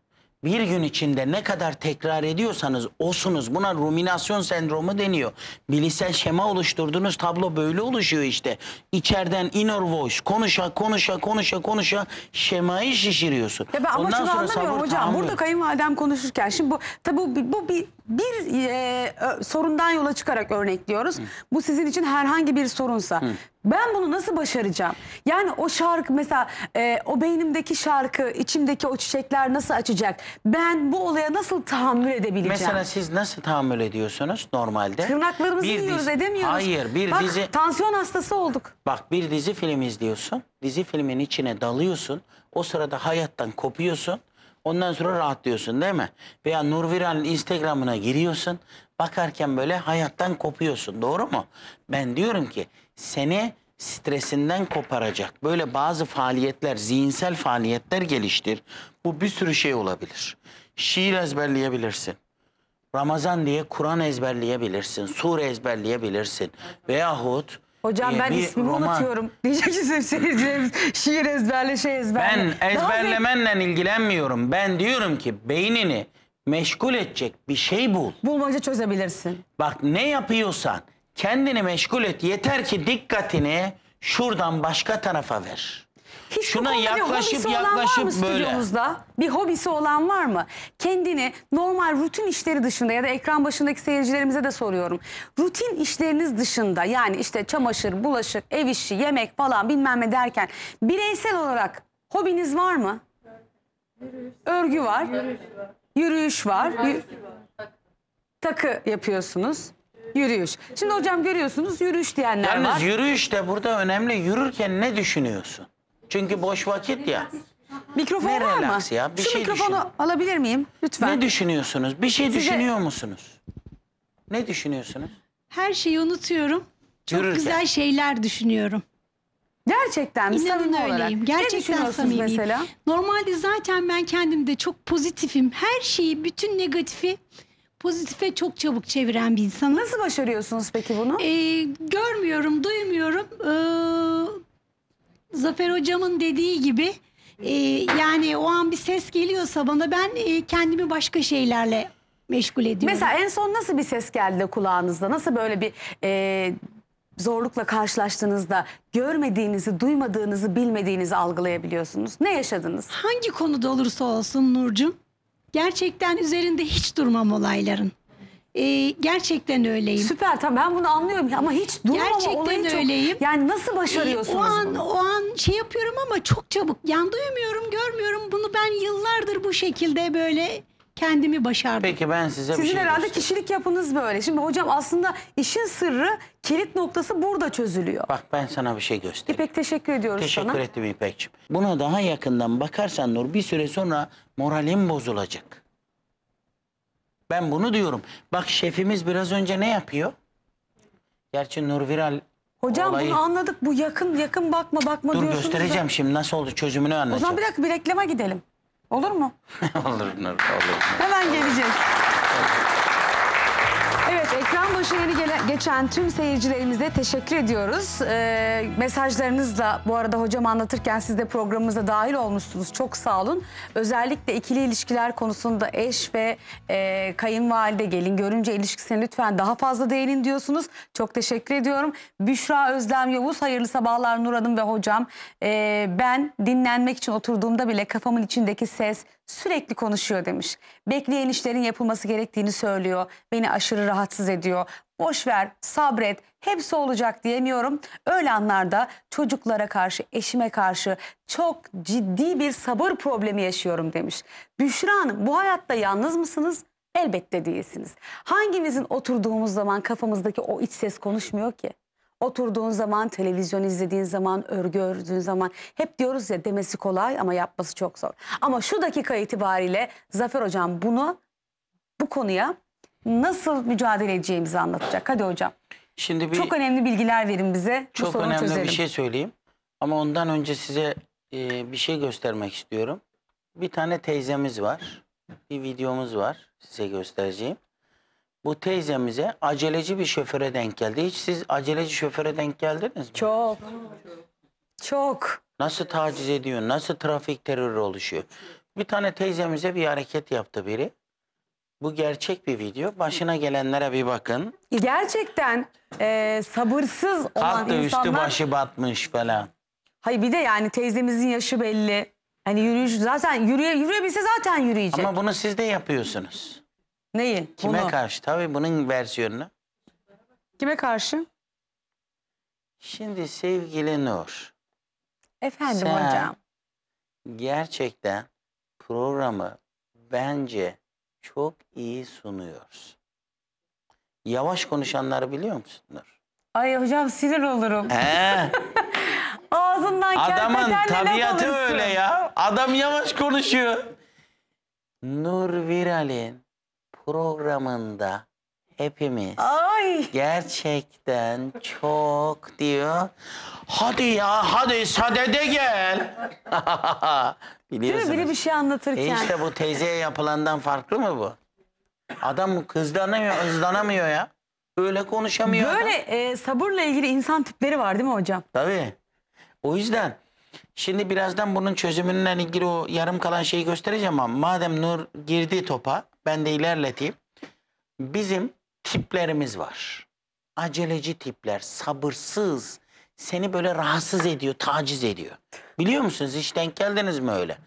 bir gün içinde ne kadar tekrar ediyorsanız osunuz. Buna ruminasyon sendromu deniyor. Bilişsel şema oluşturduğunuz tablo böyle oluşuyor işte. İçeriden inner voice konuşa konuşa konuşa konuşa şemayı şişiriyorsun. Ya ben ama şunu anlamıyorum hocam. Burada kayınvalidem konuşurken şimdi bu tabi bu, bu bir bir e, sorundan yola çıkarak örnekliyoruz. Bu sizin için herhangi bir sorunsa. Ben bunu nasıl başaracağım? Yani o şarkı mesela e, o beynimdeki şarkı, içimdeki o çiçekler nasıl açacak? Ben bu olaya nasıl tahammül edebileceğim? Mesela siz nasıl tahammül ediyorsunuz normalde? Tırnaklarımızı Bir yiyoruz dizi- edemiyoruz. Hayır bir Bak, dizi tansiyon hastası olduk. bak bir dizi film izliyorsun. Dizi filmin içine dalıyorsun. O sırada hayattan kopuyorsun. Ondan sonra rahatlıyorsun değil mi? Veya Nurviran'ın Instagram'ına giriyorsun. Bakarken böyle hayattan kopuyorsun. Doğru mu? Ben diyorum ki seni stresinden koparacak böyle bazı faaliyetler, zihinsel faaliyetler geliştir. Bu bir sürü şey olabilir. Şiir ezberleyebilirsin. Ramazan diye Kur'an ezberleyebilirsin, sure ezberleyebilirsin. Veyahut Hocam ben Yeni ismimi roman. unutuyorum. Diyecek ki seyircilerimiz şiir ezberle şey ezberle. Ben ezberlemenle ilgilenmiyorum. Ben diyorum ki beynini meşgul edecek bir şey bul. Bulmaca çözebilirsin. Bak ne yapıyorsan kendini meşgul et. Yeter ki dikkatini şuradan başka tarafa ver. Hiç Şuna bu bir yaklaşıp- olan var mı böyle. stüdyomuzda? Bir hobisi olan var mı? Kendini normal rutin işleri dışında ya da ekran başındaki seyircilerimize de soruyorum. Rutin işleriniz dışında yani işte çamaşır, bulaşık, ev işi, yemek falan bilmem ne derken bireysel olarak hobiniz var mı? Örgü var. Yürüyüş var. Yürüyüş Yü- Takı yapıyorsunuz. Yürüyüş. Şimdi hocam görüyorsunuz yürüyüş diyenler var. Yalnız yürüyüş de burada önemli. Yürürken ne düşünüyorsun? Çünkü boş vakit ya. Mikrofon Ne var mı? ya, bir Şu şey mikrofonu düşün. alabilir miyim lütfen? Ne düşünüyorsunuz? Bir şey Size- düşünüyor musunuz? Ne düşünüyorsunuz? Her şeyi unutuyorum. Çok Yürürken. güzel şeyler düşünüyorum. Gerçekten mi? İnanın öyleyim. Gerçekten düşünüyorsunuz samimiyim. mesela? Normalde zaten ben kendimde çok pozitifim. Her şeyi, bütün negatifi pozitife çok çabuk çeviren bir insanım. Nasıl başarıyorsunuz peki bunu? Ee, görmüyorum, duymuyorum. Ee, Zafer hocamın dediği gibi e, yani o an bir ses geliyorsa bana ben e, kendimi başka şeylerle meşgul ediyorum. Mesela en son nasıl bir ses geldi kulağınızda? Nasıl böyle bir e, zorlukla karşılaştığınızda görmediğinizi, duymadığınızı, bilmediğinizi algılayabiliyorsunuz? Ne yaşadınız? Hangi konuda olursa olsun Nurcum, gerçekten üzerinde hiç durmam olayların. E, gerçekten öyleyim. Süper tamam ben bunu anlıyorum ama hiç durmama Gerçekten olayı çok- öyleyim. Yani nasıl başarıyorsunuz ee, o an bunu? o an şey yapıyorum ama çok çabuk. Yani duymuyorum, görmüyorum. Bunu ben yıllardır bu şekilde böyle kendimi başardım. Peki ben size bir Sizin şey herhalde göstereyim. kişilik yapınız böyle. Şimdi hocam aslında işin sırrı kilit noktası burada çözülüyor. Bak ben sana bir şey göstereyim. İpek teşekkür ediyoruz Teşekkür sana. ettim İpek'ciğim. Buna daha yakından bakarsan Nur bir süre sonra moralim bozulacak. Ben bunu diyorum. Bak şefimiz biraz önce ne yapıyor? Gerçi nur viral. Hocam Olayı- bunu anladık. Bu yakın yakın bakma bakma dur diyorsunuz. da- göstereceğim şimdi nasıl oldu çözümünü O zaman bir dakika bir reklama gidelim. Olur mu? olur Nur olur. Hemen geleceğiz. Evet Ekran başına yeni gele geçen tüm seyircilerimize teşekkür ediyoruz. Ee, mesajlarınızla bu arada hocam anlatırken siz de programımıza dahil olmuşsunuz. Çok sağ olun. Özellikle ikili ilişkiler konusunda eş ve e, kayınvalide gelin görünce ilişkisine lütfen daha fazla değinin diyorsunuz. Çok teşekkür ediyorum. Büşra Özlem Yavuz, hayırlı sabahlar Nur Hanım ve hocam. Ee, ben dinlenmek için oturduğumda bile kafamın içindeki ses sürekli konuşuyor demiş. Bekleyen işlerin yapılması gerektiğini söylüyor. Beni aşırı rahatsız rahatsız ediyor. Boş ver, sabret, hepsi olacak diyemiyorum. Öyle anlarda çocuklara karşı, eşime karşı çok ciddi bir sabır problemi yaşıyorum demiş. Büşra Hanım bu hayatta yalnız mısınız? Elbette değilsiniz. Hangimizin oturduğumuz zaman kafamızdaki o iç ses konuşmuyor ki? Oturduğun zaman, televizyon izlediğin zaman, örgü ördüğün zaman hep diyoruz ya demesi kolay ama yapması çok zor. Ama şu dakika itibariyle Zafer Hocam bunu bu konuya nasıl mücadele edeceğimizi anlatacak. Hadi hocam. Şimdi bir, çok önemli bilgiler verin bize. Bu çok önemli çözelim. bir şey söyleyeyim. Ama ondan önce size e, bir şey göstermek istiyorum. Bir tane teyzemiz var. Bir videomuz var size göstereceğim. Bu teyzemize aceleci bir şoföre denk geldi. Hiç siz aceleci şoföre denk geldiniz mi? Çok. Çok. Nasıl taciz ediyor? Nasıl trafik terörü oluşuyor? Bir tane teyzemize bir hareket yaptı biri. Bu gerçek bir video. Başına gelenlere bir bakın. Gerçekten e, sabırsız olan insanlar. da insanlar. üstü başı batmış falan. Hayır bir de yani teyzemizin yaşı belli. Hani yürüyüş zaten yürüye yürüyebilse zaten yürüyecek. Ama bunu siz de yapıyorsunuz. Neyi? Kime Bunu. karşı? Tabii bunun versiyonunu. Kime karşı? Şimdi sevgili Nur, Efendim Sen- hocam. gerçekten programı bence çok iyi sunuyoruz. Yavaş konuşanları biliyor musun Nur? Ay hocam sinir olurum. He. Ağzından Adamın tabiatı öyle ya. Adam yavaş konuşuyor. Nur Viral'in programında hepimiz Ay. gerçekten çok diyor. Hadi ya hadi sadede gel. Biliyorsunuz. Biri bir şey anlatırken. E işte bu teyzeye yapılandan farklı mı bu? Adam kızlanamıyor, hızlanamıyor ya. Öyle konuşamıyor Böyle e, sabırla ilgili insan tipleri var değil mi hocam? Tabii. O yüzden şimdi birazdan bunun çözümünden ilgili o yarım kalan şeyi göstereceğim ama madem Nur girdi topa ben de ilerleteyim. Bizim tiplerimiz var. Aceleci tipler, sabırsız, seni böyle rahatsız ediyor, taciz ediyor. Biliyor musunuz hiç denk geldiniz mi öyle?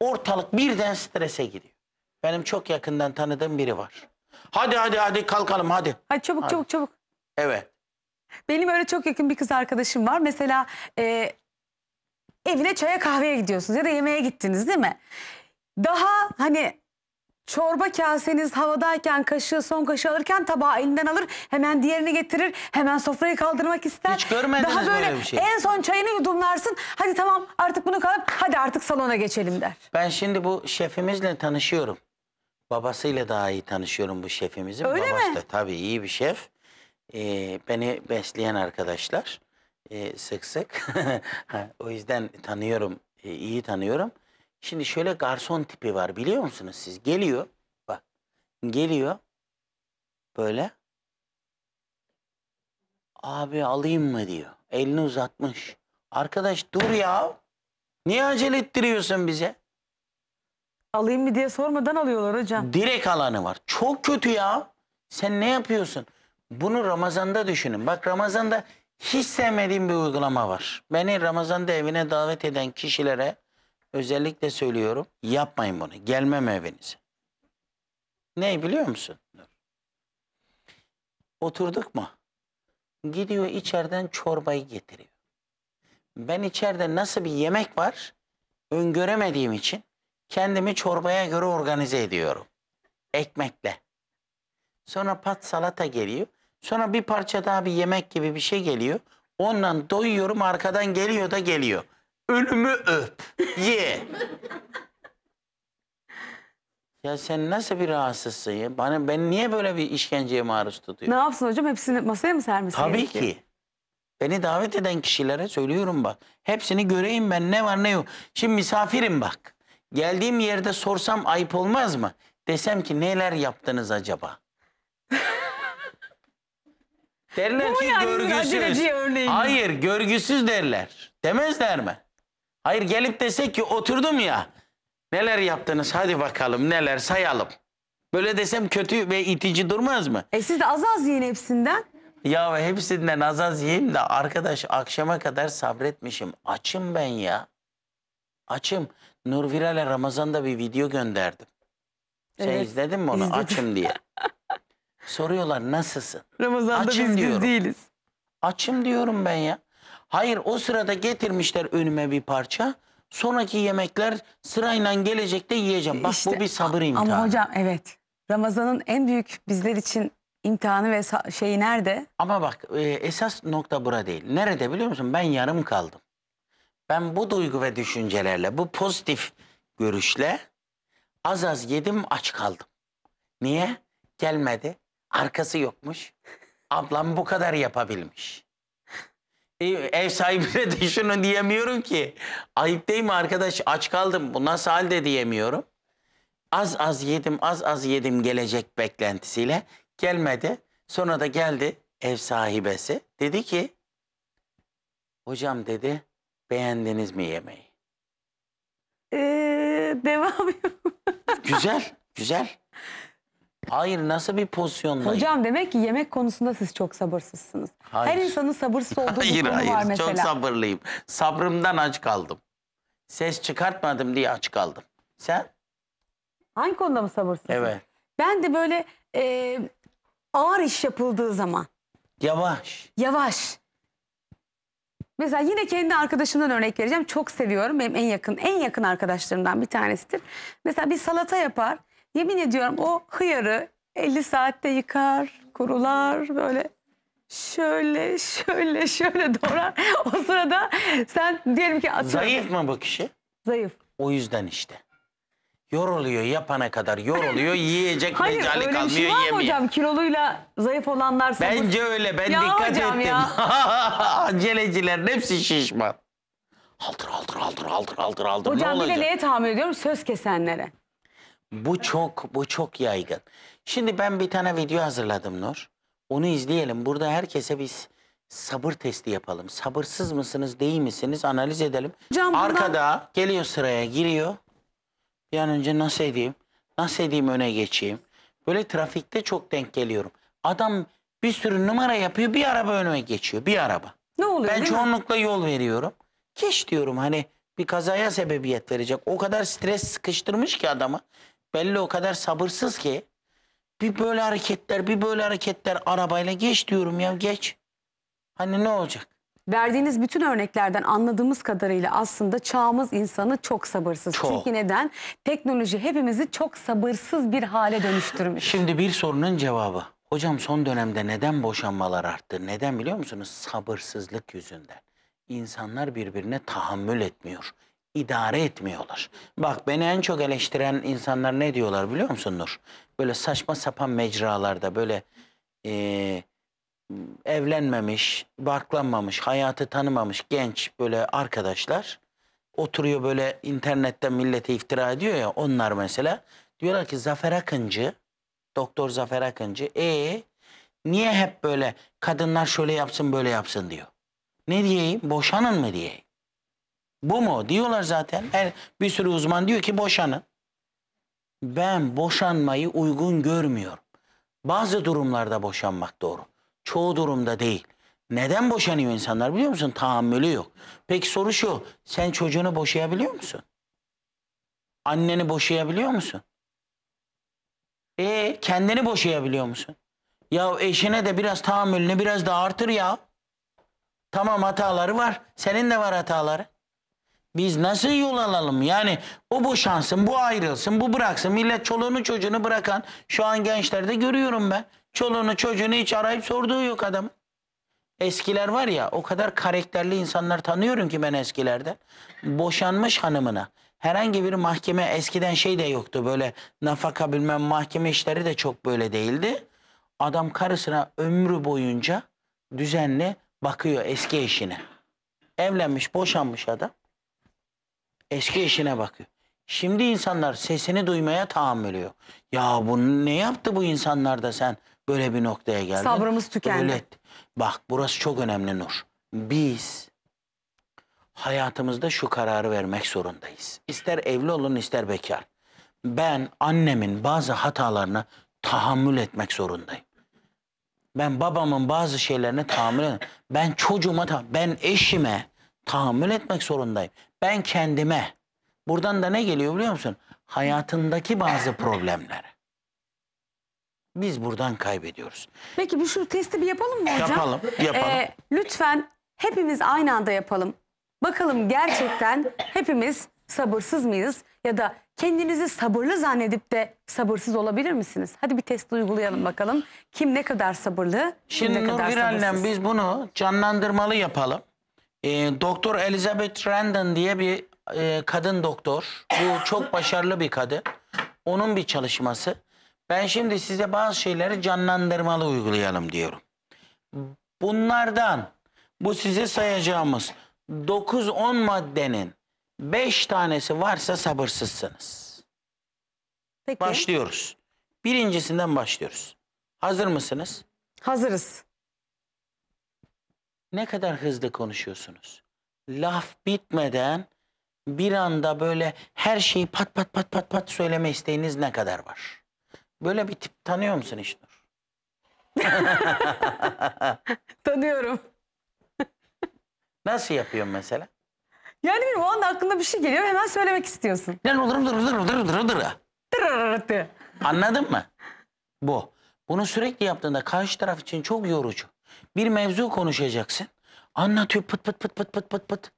Ortalık birden strese giriyor. Benim çok yakından tanıdığım biri var. Hadi hadi hadi kalkalım hadi. Hadi çabuk hadi. çabuk çabuk. Evet. Benim öyle çok yakın bir kız arkadaşım var. Mesela e, evine çaya kahveye gidiyorsunuz ya da yemeğe gittiniz değil mi? Daha hani Çorba kaseniz havadayken kaşığı son kaşığı alırken tabağı elinden alır. Hemen diğerini getirir. Hemen sofrayı kaldırmak ister. Hiç görmediniz Daha böyle, böyle bir şey. En son çayını yudumlarsın. Hadi tamam artık bunu kalıp hadi artık salona geçelim der. Ben şimdi bu şefimizle tanışıyorum. Babasıyla daha iyi tanışıyorum bu şefimizin. Öyle Babası mi? da tabii iyi bir şef. Ee, beni besleyen arkadaşlar. Ee, sık sık. o yüzden tanıyorum. E, iyi tanıyorum. Şimdi şöyle garson tipi var biliyor musunuz siz? Geliyor bak geliyor böyle abi alayım mı diyor. Elini uzatmış. Arkadaş dur ya. Niye acele ettiriyorsun bize? Alayım mı diye sormadan alıyorlar hocam. Direkt alanı var. Çok kötü ya. Sen ne yapıyorsun? Bunu Ramazan'da düşünün. Bak Ramazan'da hiç sevmediğim bir uygulama var. Beni Ramazan'da evine davet eden kişilere Özellikle söylüyorum. Yapmayın bunu. Gelmem evinize. Ne biliyor musun? Oturduk mu? Gidiyor içeriden çorbayı getiriyor. Ben içeride nasıl bir yemek var öngöremediğim için kendimi çorbaya göre organize ediyorum. Ekmekle. Sonra pat salata geliyor. Sonra bir parça daha bir yemek gibi bir şey geliyor. Ondan doyuyorum arkadan geliyor da geliyor ölümü öp, ye. ya sen nasıl bir rahatsızsın ya? Bana, ben niye böyle bir işkenceye maruz tutuyor? Ne yapsın hocam? Hepsini masaya mı sermesi Tabii ki. Beni davet eden kişilere söylüyorum bak. Hepsini göreyim ben ne var ne yok. Şimdi misafirim bak. Geldiğim yerde sorsam ayıp olmaz mı? Desem ki neler yaptınız acaba? derler Bu ki yani görgüsüz. Hayır görgüsüz derler. Demezler mi? Hayır gelip desek ki oturdum ya. Neler yaptınız hadi bakalım neler sayalım. Böyle desem kötü ve itici durmaz mı? E siz de az az yiyin hepsinden. Ya hepsinden az az yiyeyim de arkadaş akşama kadar sabretmişim. Açım ben ya. Açım. Nur Viral'e Ramazan'da bir video gönderdim. Sen evet, izledin mi onu izledim. açım diye. Soruyorlar nasılsın? Ramazan'da açım biz diyorum. değiliz. Açım diyorum ben ya. Hayır o sırada getirmişler önüme bir parça. Sonraki yemekler sırayla gelecekte yiyeceğim. Bak İşte, bu bir sabır imtihanı. Ama hocam evet. Ramazan'ın en büyük bizler için imtihanı ve şeyi nerede? Ama bak e, esas nokta bura değil. Nerede biliyor musun? Ben yarım kaldım. Ben bu duygu ve düşüncelerle, bu pozitif görüşle az az yedim aç kaldım. Niye? Gelmedi. Arkası yokmuş. Ablam bu kadar yapabilmiş ev sahibine de şunu diyemiyorum ki. Ayıp değil mi arkadaş aç kaldım bu nasıl halde diyemiyorum. Az az yedim az az yedim gelecek beklentisiyle gelmedi. Sonra da geldi ev sahibesi. Dedi ki hocam dedi beğendiniz mi yemeği? Ee, devam Güzel güzel. Hayır nasıl bir pozisyonda? Hocam demek ki yemek konusunda siz çok sabırsızsınız. Hayır. Her insanın sabırsız olduğu hayır, bir konu hayır. var mesela. Çok sabırlıyım. Sabrımdan aç kaldım. Ses çıkartmadım diye aç kaldım. Sen? Hangi konuda mı sabırsızsın? Evet. Ben de böyle e, ağır iş yapıldığı zaman. Yavaş. Yavaş. Mesela yine kendi arkadaşımdan örnek vereceğim. Çok seviyorum. Benim en yakın en yakın arkadaşlarımdan bir tanesidir. Mesela bir salata yapar. Yemin ediyorum o hıyarı 50 saatte yıkar, kurular böyle şöyle şöyle şöyle doğrar. o sırada sen diyelim ki atıyorum. Zayıf mı bu kişi? Zayıf. O yüzden işte. Yoruluyor yapana kadar yoruluyor yiyecek Hayır, mecali kalmıyor bir şey var mı yemiyor. hocam kiloluyla zayıf olanlar sabır. Bence öyle ben ya dikkat hocam ettim. Ya. Acelecilerin hepsi şişman. Aldır aldır aldır aldır aldır aldır hocam ne olacak? bir de neye tahammül ediyorum söz kesenlere. Bu çok bu çok yaygın. Şimdi ben bir tane video hazırladım Nur. Onu izleyelim. Burada herkese biz sabır testi yapalım. Sabırsız mısınız, değil misiniz analiz edelim. Hocam bundan- Arkada geliyor sıraya giriyor. Bir an önce nasıl edeyim? Nasıl edeyim öne geçeyim? Böyle trafikte çok denk geliyorum. Adam bir sürü numara yapıyor, bir araba önüme geçiyor, bir araba. Ne oluyor Ben değil mi? çoğunlukla yol veriyorum. Keş diyorum hani bir kazaya sebebiyet verecek. O kadar stres sıkıştırmış ki adamı. Belli o kadar sabırsız ki. Bir böyle hareketler, bir böyle hareketler arabayla geç diyorum ya geç. Hani ne olacak? Verdiğiniz bütün örneklerden anladığımız kadarıyla aslında çağımız insanı çok sabırsız. Çok. Çünkü neden? Teknoloji hepimizi çok sabırsız bir hale dönüştürmüş. Şimdi bir sorunun cevabı. Hocam son dönemde neden boşanmalar arttı? Neden biliyor musunuz? Sabırsızlık yüzünden. İnsanlar birbirine tahammül etmiyor idare etmiyorlar. Bak beni en çok eleştiren insanlar ne diyorlar biliyor musun Nur? Böyle saçma sapan mecralarda böyle e, evlenmemiş, barklanmamış, hayatı tanımamış genç böyle arkadaşlar oturuyor böyle internetten millete iftira ediyor ya onlar mesela diyorlar ki Zafer Akıncı, Doktor Zafer Akıncı e niye hep böyle kadınlar şöyle yapsın böyle yapsın diyor. Ne diyeyim? Boşanın mı diyeyim? Bu mu? Diyorlar zaten. Er, bir sürü uzman diyor ki boşanın. Ben boşanmayı uygun görmüyorum. Bazı durumlarda boşanmak doğru. Çoğu durumda değil. Neden boşanıyor insanlar biliyor musun? Tahammülü yok. Peki soru şu. Sen çocuğunu boşayabiliyor musun? Anneni boşayabiliyor musun? E kendini boşayabiliyor musun? Ya eşine de biraz tahammülünü biraz da artır ya. Tamam hataları var. Senin de var hataları. Biz nasıl yol alalım? Yani o boşansın, bu ayrılsın, bu bıraksın. Millet çoluğunu çocuğunu bırakan şu an gençlerde görüyorum ben. Çoluğunu çocuğunu hiç arayıp sorduğu yok adam. Eskiler var ya o kadar karakterli insanlar tanıyorum ki ben eskilerde. Boşanmış hanımına. Herhangi bir mahkeme eskiden şey de yoktu böyle nafaka bilmem mahkeme işleri de çok böyle değildi. Adam karısına ömrü boyunca düzenli bakıyor eski eşine. Evlenmiş boşanmış adam. Eski eşine bakıyor. Şimdi insanlar sesini duymaya tahammülüyor. Ya bunu ne yaptı bu insanlar da sen böyle bir noktaya geldin? Sabrımız tükendi. Böyle, bak burası çok önemli Nur. Biz hayatımızda şu kararı vermek zorundayız. İster evli olun ister bekar. Ben annemin bazı hatalarına tahammül etmek zorundayım. Ben babamın bazı şeylerine tahammül etmek Ben çocuğuma, ben eşime tahammül etmek zorundayım. Ben kendime. Buradan da ne geliyor biliyor musun? Hayatındaki bazı problemler. Biz buradan kaybediyoruz. Peki bir şu testi bir yapalım mı hocam? Yapalım, yapalım. Ee, lütfen hepimiz aynı anda yapalım. Bakalım gerçekten hepimiz sabırsız mıyız? Ya da kendinizi sabırlı zannedip de sabırsız olabilir misiniz? Hadi bir test uygulayalım bakalım. Kim ne kadar sabırlı, kim Şimdi ne kadar Nurgül sabırsız? Şimdi biz bunu canlandırmalı yapalım. E, Doktor Elizabeth Randon diye bir e, kadın doktor. Bu çok başarılı bir kadın. Onun bir çalışması. Ben şimdi size bazı şeyleri canlandırmalı uygulayalım diyorum. Bunlardan bu size sayacağımız 9-10 maddenin 5 tanesi varsa sabırsızsınız. Peki. Başlıyoruz. Birincisinden başlıyoruz. Hazır mısınız? Hazırız ne kadar hızlı konuşuyorsunuz. Laf bitmeden bir anda böyle her şeyi pat pat pat pat pat söyleme isteğiniz ne kadar var? Böyle bir tip tanıyor musun İşnur? Tanıyorum. Nasıl yapıyorsun mesela? Yani bilmiyorum o anda aklında bir şey geliyor hemen söylemek istiyorsun. Yani olur dur dur dur dur dur. Anladın mı? Bu. Bunu sürekli yaptığında karşı taraf için çok yorucu. Bir mevzu konuşacaksın. Anlatıyor pıt pıt pıt pıt pıt pıt pıt.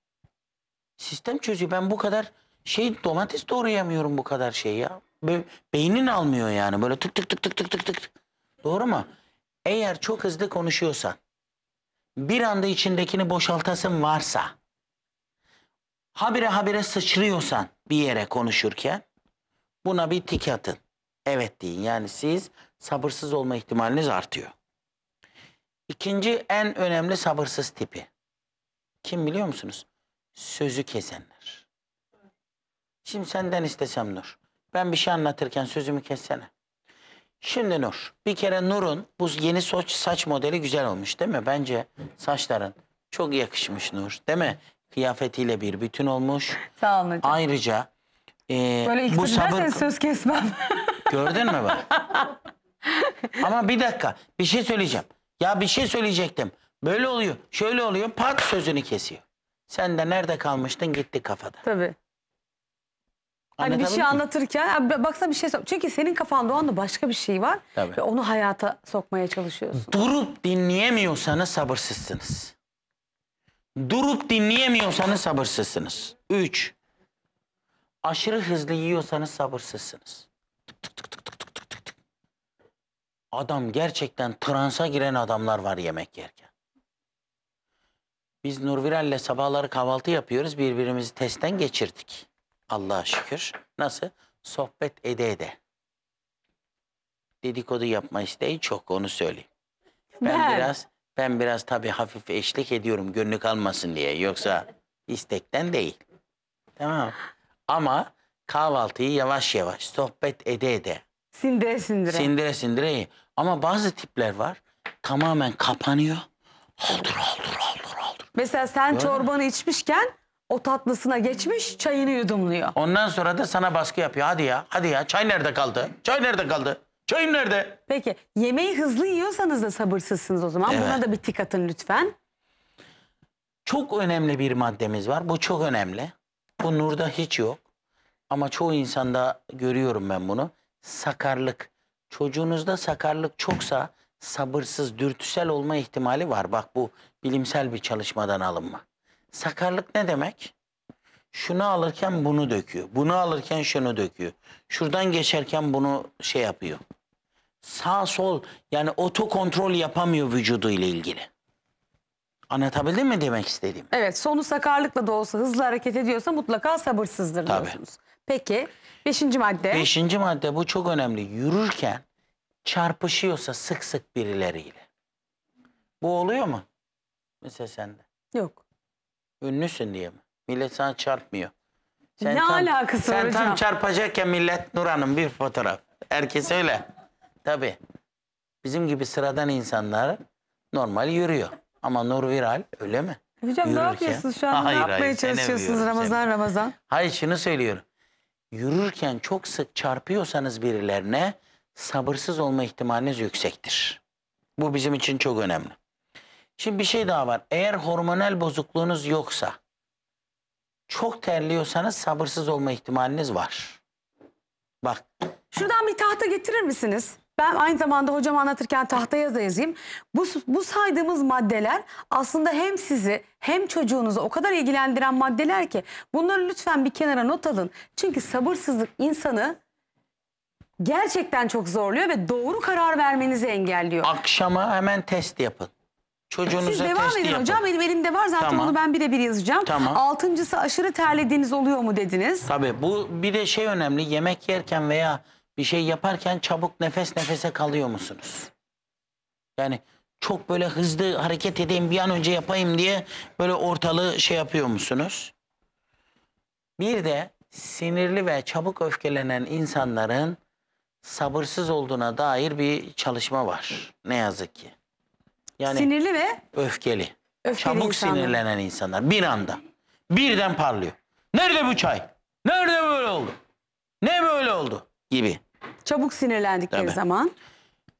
Sistem çözüyor. Ben bu kadar şey domates doğrayamıyorum bu kadar şey ya. Be beynin almıyor yani böyle tık tık tık tık tık tık tık. Doğru mu? Eğer çok hızlı konuşuyorsan, bir anda içindekini boşaltasın varsa, habire habire sıçrıyorsan bir yere konuşurken buna bir tik atın. Evet deyin. Yani siz sabırsız olma ihtimaliniz artıyor. İkinci en önemli sabırsız tipi. Kim biliyor musunuz? Sözü kesenler. Şimdi senden istesem Nur. Ben bir şey anlatırken sözümü kessene. Şimdi Nur, bir kere Nur'un bu yeni saç, saç modeli güzel olmuş değil mi? Bence saçların çok yakışmış Nur değil mi? Kıyafetiyle bir bütün olmuş. Sağ olun hocam. Ayrıca e, Böyle bu sabır... söz kesmem. Gördün mü bak? Ama bir dakika bir şey söyleyeceğim. Ya bir şey söyleyecektim. Böyle oluyor. Şöyle oluyor. Pat sözünü kesiyor. Sen de nerede kalmıştın gitti kafada. Tabii. Hani bir şey mi? anlatırken baksana bir şey sor. Çünkü senin kafanda o anda başka bir şey var Tabii. ve onu hayata sokmaya çalışıyorsun. Durup dinleyemiyorsanız sabırsızsınız. Durup dinleyemiyorsanız sabırsızsınız. Üç. Aşırı hızlı yiyorsanız sabırsızsınız. tık tık tık tık tık. Adam gerçekten transa giren adamlar var yemek yerken. Biz Nurviral'le sabahları kahvaltı yapıyoruz. Birbirimizi testten geçirdik. Allah'a şükür. Nasıl? Sohbet ede ede. Dedikodu yapma isteği çok onu söyleyeyim. Ben, ben biraz ben biraz tabii hafif eşlik ediyorum gönlü kalmasın diye. Yoksa istekten değil. Tamam. Ama kahvaltıyı yavaş yavaş sohbet ede ede. Sindire sindire. Sindire sindire. Ama bazı tipler var tamamen kapanıyor. Haldır haldır haldır haldır. Mesela sen Doğru. çorbanı içmişken o tatlısına geçmiş çayını yudumluyor. Ondan sonra da sana baskı yapıyor. Hadi ya hadi ya çay nerede kaldı? Çay nerede kaldı? Çayım nerede? Peki yemeği hızlı yiyorsanız da sabırsızsınız o zaman. Evet. Buna da bir tik atın lütfen. Çok önemli bir maddemiz var. Bu çok önemli. Bu Nur'da hiç yok. Ama çoğu insanda görüyorum ben bunu. Sakarlık çocuğunuzda sakarlık çoksa sabırsız, dürtüsel olma ihtimali var. Bak bu bilimsel bir çalışmadan alınma. Sakarlık ne demek? Şunu alırken bunu döküyor. Bunu alırken şunu döküyor. Şuradan geçerken bunu şey yapıyor. Sağ sol yani oto kontrol yapamıyor vücudu ile ilgili. Anlatabildim mi demek istediğim? Evet sonu sakarlıkla da olsa hızlı hareket ediyorsa mutlaka sabırsızdır Tabii. diyorsunuz. Peki beşinci madde. Beşinci madde bu çok önemli. Yürürken çarpışıyorsa sık sık birileriyle. Bu oluyor mu? Mesela sende. Yok. Ünlüsün diye mi? Millet sana çarpmıyor. Sen ne tam, alakası var Sen hocam? tam çarpacakken millet Nuran'ın bir fotoğraf. Herkes öyle. Tabii. Bizim gibi sıradan insanlar normal yürüyor. Ama Nur Viral öyle mi? Hocam ne yapıyorsunuz şu an? Hayır, ne yapmaya hayır, çalışıyorsunuz Ramazan seni. Ramazan? Hayır şunu söylüyorum. Yürürken çok sık çarpıyorsanız birilerine sabırsız olma ihtimaliniz yüksektir. Bu bizim için çok önemli. Şimdi bir şey daha var. Eğer hormonal bozukluğunuz yoksa çok terliyorsanız sabırsız olma ihtimaliniz var. Bak. Şuradan bir tahta getirir misiniz? Ben aynı zamanda hocam anlatırken tahtaya da yazayım. Bu, bu saydığımız maddeler aslında hem sizi hem çocuğunuzu o kadar ilgilendiren maddeler ki bunları lütfen bir kenara not alın. Çünkü sabırsızlık insanı gerçekten çok zorluyor ve doğru karar vermenizi engelliyor. Akşama hemen test yapın. Çocuğunuza Siz devam edin hocam. Benim elimde var zaten Tamam. onu ben birebir yazacağım. Tamam. Altıncısı aşırı terlediğiniz oluyor mu dediniz? Tabii bu bir de şey önemli yemek yerken veya bir şey yaparken çabuk nefes nefese kalıyor musunuz? Yani çok böyle hızlı hareket edeyim bir an önce yapayım diye böyle ortalığı şey yapıyor musunuz? Bir de sinirli ve çabuk öfkelenen insanların sabırsız olduğuna dair bir çalışma var. Ne yazık ki. Yani sinirli ve öfkeli. öfkeli çabuk insanlar. sinirlenen insanlar bir anda birden parlıyor. Nerede bu çay? Nerede böyle oldu? Ne böyle oldu? gibi. Çabuk sinirlendikleri Tabii. zaman.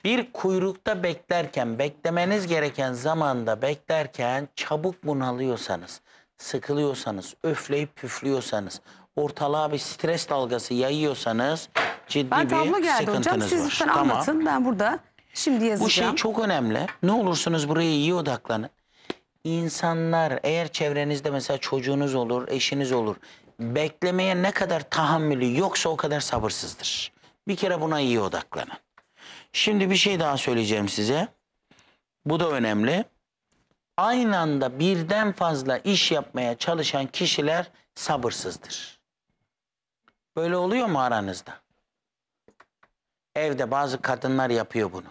Bir kuyrukta beklerken, beklemeniz gereken zamanda beklerken çabuk bunalıyorsanız, sıkılıyorsanız, öfleyip püflüyorsanız, ortalığa bir stres dalgası yayıyorsanız ciddi ben bir tablo geldi sıkıntınız hocam. Siz var. lütfen tamam. anlatın. Ben burada şimdi yazacağım. Bu şey çok önemli. Ne olursunuz buraya iyi odaklanın. İnsanlar eğer çevrenizde mesela çocuğunuz olur, eşiniz olur. Beklemeye ne kadar tahammülü yoksa o kadar sabırsızdır. Bir kere buna iyi odaklanın. Şimdi bir şey daha söyleyeceğim size. Bu da önemli. Aynı anda birden fazla iş yapmaya çalışan kişiler sabırsızdır. Böyle oluyor mu aranızda? Evde bazı kadınlar yapıyor bunu.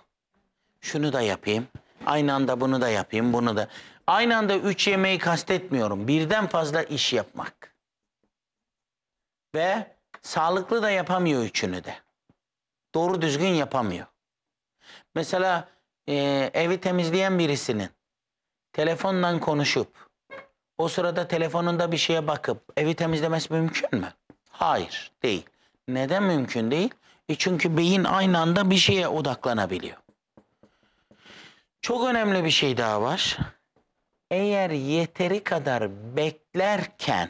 Şunu da yapayım. Aynı anda bunu da yapayım, bunu da. Aynı anda üç yemeği kastetmiyorum. Birden fazla iş yapmak. Ve sağlıklı da yapamıyor üçünü de doğru düzgün yapamıyor. Mesela e, evi temizleyen birisinin telefonla konuşup o sırada telefonunda bir şeye bakıp evi temizlemesi mümkün mü? Hayır, değil. Neden mümkün değil? E çünkü beyin aynı anda bir şeye odaklanabiliyor. Çok önemli bir şey daha var. Eğer yeteri kadar beklerken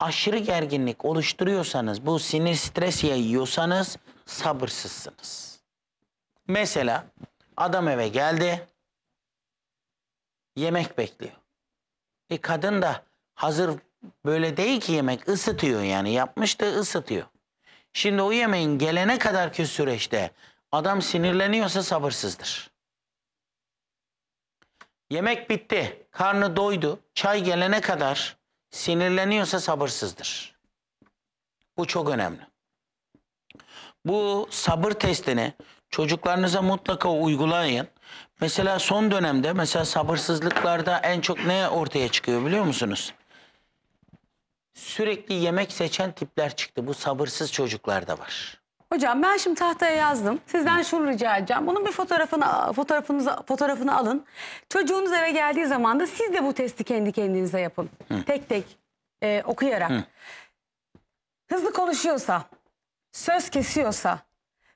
aşırı gerginlik oluşturuyorsanız, bu sinir stres yayıyorsanız sabırsızsınız. Mesela adam eve geldi, yemek bekliyor. E kadın da hazır böyle değil ki yemek ısıtıyor yani yapmış da ısıtıyor. Şimdi o yemeğin gelene kadarki süreçte adam sinirleniyorsa sabırsızdır. Yemek bitti, karnı doydu, çay gelene kadar sinirleniyorsa sabırsızdır. Bu çok önemli. Bu sabır testini çocuklarınıza mutlaka uygulayın. Mesela son dönemde mesela sabırsızlıklarda en çok ne ortaya çıkıyor biliyor musunuz? Sürekli yemek seçen tipler çıktı. Bu sabırsız çocuklarda var. Hocam ben şimdi tahtaya yazdım. Sizden şunu rica edeceğim. Bunun bir fotoğrafını fotoğrafınızı fotoğrafını alın. Çocuğunuz eve geldiği zaman da siz de bu testi kendi kendinize yapın. Hı. Tek tek e, okuyarak. Hı. Hızlı konuşuyorsa, söz kesiyorsa,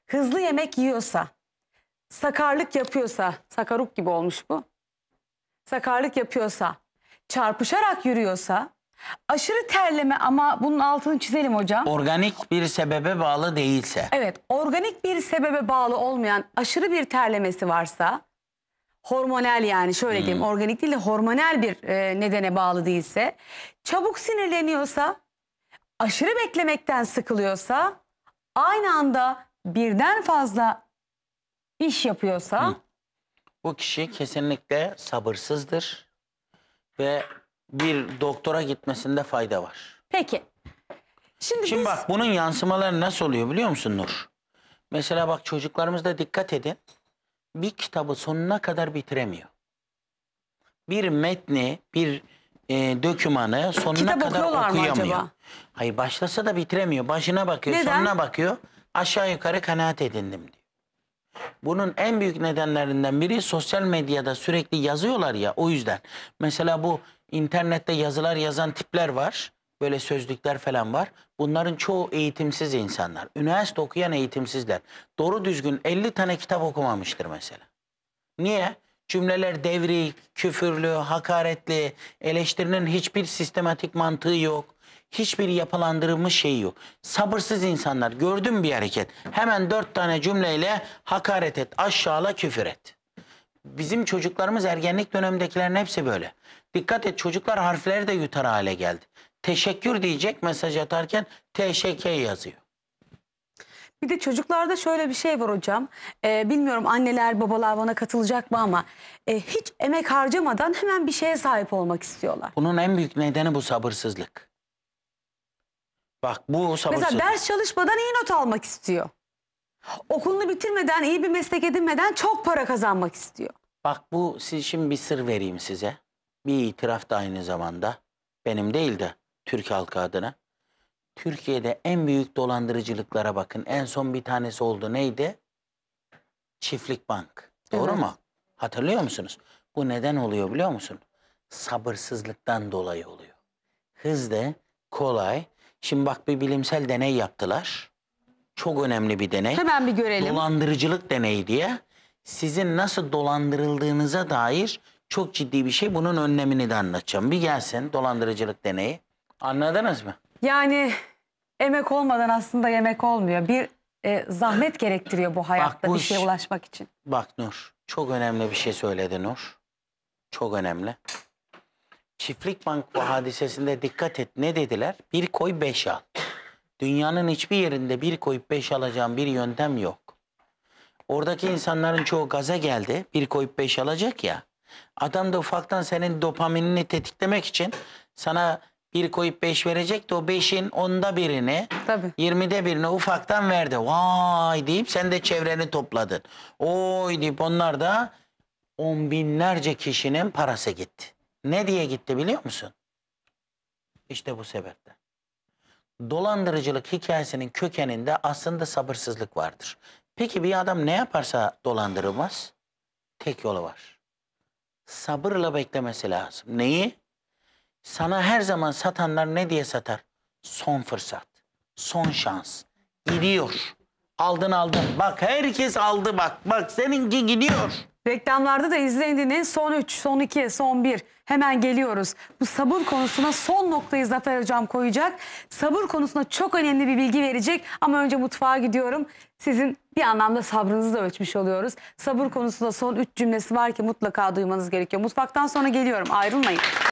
hızlı yemek yiyorsa, sakarlık yapıyorsa, sakaruk gibi olmuş bu. Sakarlık yapıyorsa, çarpışarak yürüyorsa, aşırı terleme ama bunun altını çizelim hocam. Organik bir sebebe bağlı değilse. Evet, organik bir sebebe bağlı olmayan aşırı bir terlemesi varsa, hormonal yani şöyle hmm. diyeyim organik değil de hormonal bir e, nedene bağlı değilse, çabuk sinirleniyorsa, aşırı beklemekten sıkılıyorsa aynı anda birden fazla iş yapıyorsa... Hı. Bu kişi kesinlikle sabırsızdır ve bir doktora gitmesinde fayda var. Peki. Şimdi, Şimdi biz... bak bunun yansımaları nasıl oluyor biliyor musun Nur? Mesela bak çocuklarımızda dikkat edin. Bir kitabı sonuna kadar bitiremiyor. Bir metni, bir e, dökümanı sonuna Kitap kadar okuyamıyor. acaba? Hayır başlasa da bitiremiyor. Başına bakıyor, Neden? sonuna bakıyor. Aşağı yukarı kanaat edindim diyor. Bunun en büyük nedenlerinden biri sosyal medyada sürekli yazıyorlar ya o yüzden. Mesela bu internette yazılar yazan tipler var. Böyle sözlükler falan var. Bunların çoğu eğitimsiz insanlar. Üniversite okuyan eğitimsizler. Doğru düzgün 50 tane kitap okumamıştır mesela. Niye? Cümleler devri, küfürlü, hakaretli, eleştirinin hiçbir sistematik mantığı yok. Hiçbir yapılandırılmış şeyi yok. Sabırsız insanlar gördüm bir hareket. Hemen dört tane cümleyle hakaret et, aşağıla, küfür et. Bizim çocuklarımız ergenlik dönemindekilerin hepsi böyle. Dikkat et çocuklar harfleri de yutar hale geldi. Teşekkür diyecek mesaj atarken TŞK yazıyor. Bir de çocuklarda şöyle bir şey var hocam. Ee, bilmiyorum anneler babalar bana katılacak mı ama e, hiç emek harcamadan hemen bir şeye sahip olmak istiyorlar. Bunun en büyük nedeni bu sabırsızlık. Bak bu sabırsızlık. Mesela ders çalışmadan iyi not almak istiyor. Okulunu bitirmeden iyi bir meslek edinmeden çok para kazanmak istiyor. Bak bu siz şimdi bir sır vereyim size. Bir itiraf da aynı zamanda. Benim değil de Türk halkı adına. Türkiye'de en büyük dolandırıcılıklara bakın. En son bir tanesi oldu neydi? Çiftlik Bank. Doğru evet. mu? Hatırlıyor musunuz? Bu neden oluyor biliyor musun? Sabırsızlıktan dolayı oluyor. Hızlı, kolay. Şimdi bak bir bilimsel deney yaptılar. Çok önemli bir deney. Hemen bir görelim. Dolandırıcılık deneyi diye. Sizin nasıl dolandırıldığınıza dair çok ciddi bir şey. Bunun önlemini de anlatacağım. Bir gelsin dolandırıcılık deneyi. Anladınız mı? Yani emek olmadan aslında yemek olmuyor. Bir e, zahmet gerektiriyor bu hayatta bu bir şeye ulaşmak için. Bak Nur, çok önemli bir şey söyledi Nur. Çok önemli. Çiftlik bank bu hadisesinde dikkat et ne dediler? Bir koy beş al. Dünyanın hiçbir yerinde bir koyup beş alacağın bir yöntem yok. Oradaki insanların çoğu gaza geldi. Bir koyup beş alacak ya. Adam da ufaktan senin dopaminini tetiklemek için sana bir koyup beş verecek de o beşin onda birini, Tabii. 20'de birini ufaktan verdi. Vay deyip sen de çevreni topladın. Oy deyip onlar da on binlerce kişinin parası gitti. Ne diye gitti biliyor musun? İşte bu sebepte. Dolandırıcılık hikayesinin kökeninde aslında sabırsızlık vardır. Peki bir adam ne yaparsa dolandırılmaz? Tek yolu var. Sabırla beklemesi lazım. Neyi? Sana her zaman satanlar ne diye satar? Son fırsat, son şans. Gidiyor. Aldın aldın. Bak herkes aldı bak. Bak seninki gidiyor. Reklamlarda da izlendiğinin son 3, son 2, son 1. Hemen geliyoruz. Bu sabır konusuna son noktayı Zafer Hocam koyacak. Sabır konusunda çok önemli bir bilgi verecek. Ama önce mutfağa gidiyorum. Sizin bir anlamda sabrınızı da ölçmüş oluyoruz. Sabır konusunda son 3 cümlesi var ki mutlaka duymanız gerekiyor. Mutfaktan sonra geliyorum. Ayrılmayın.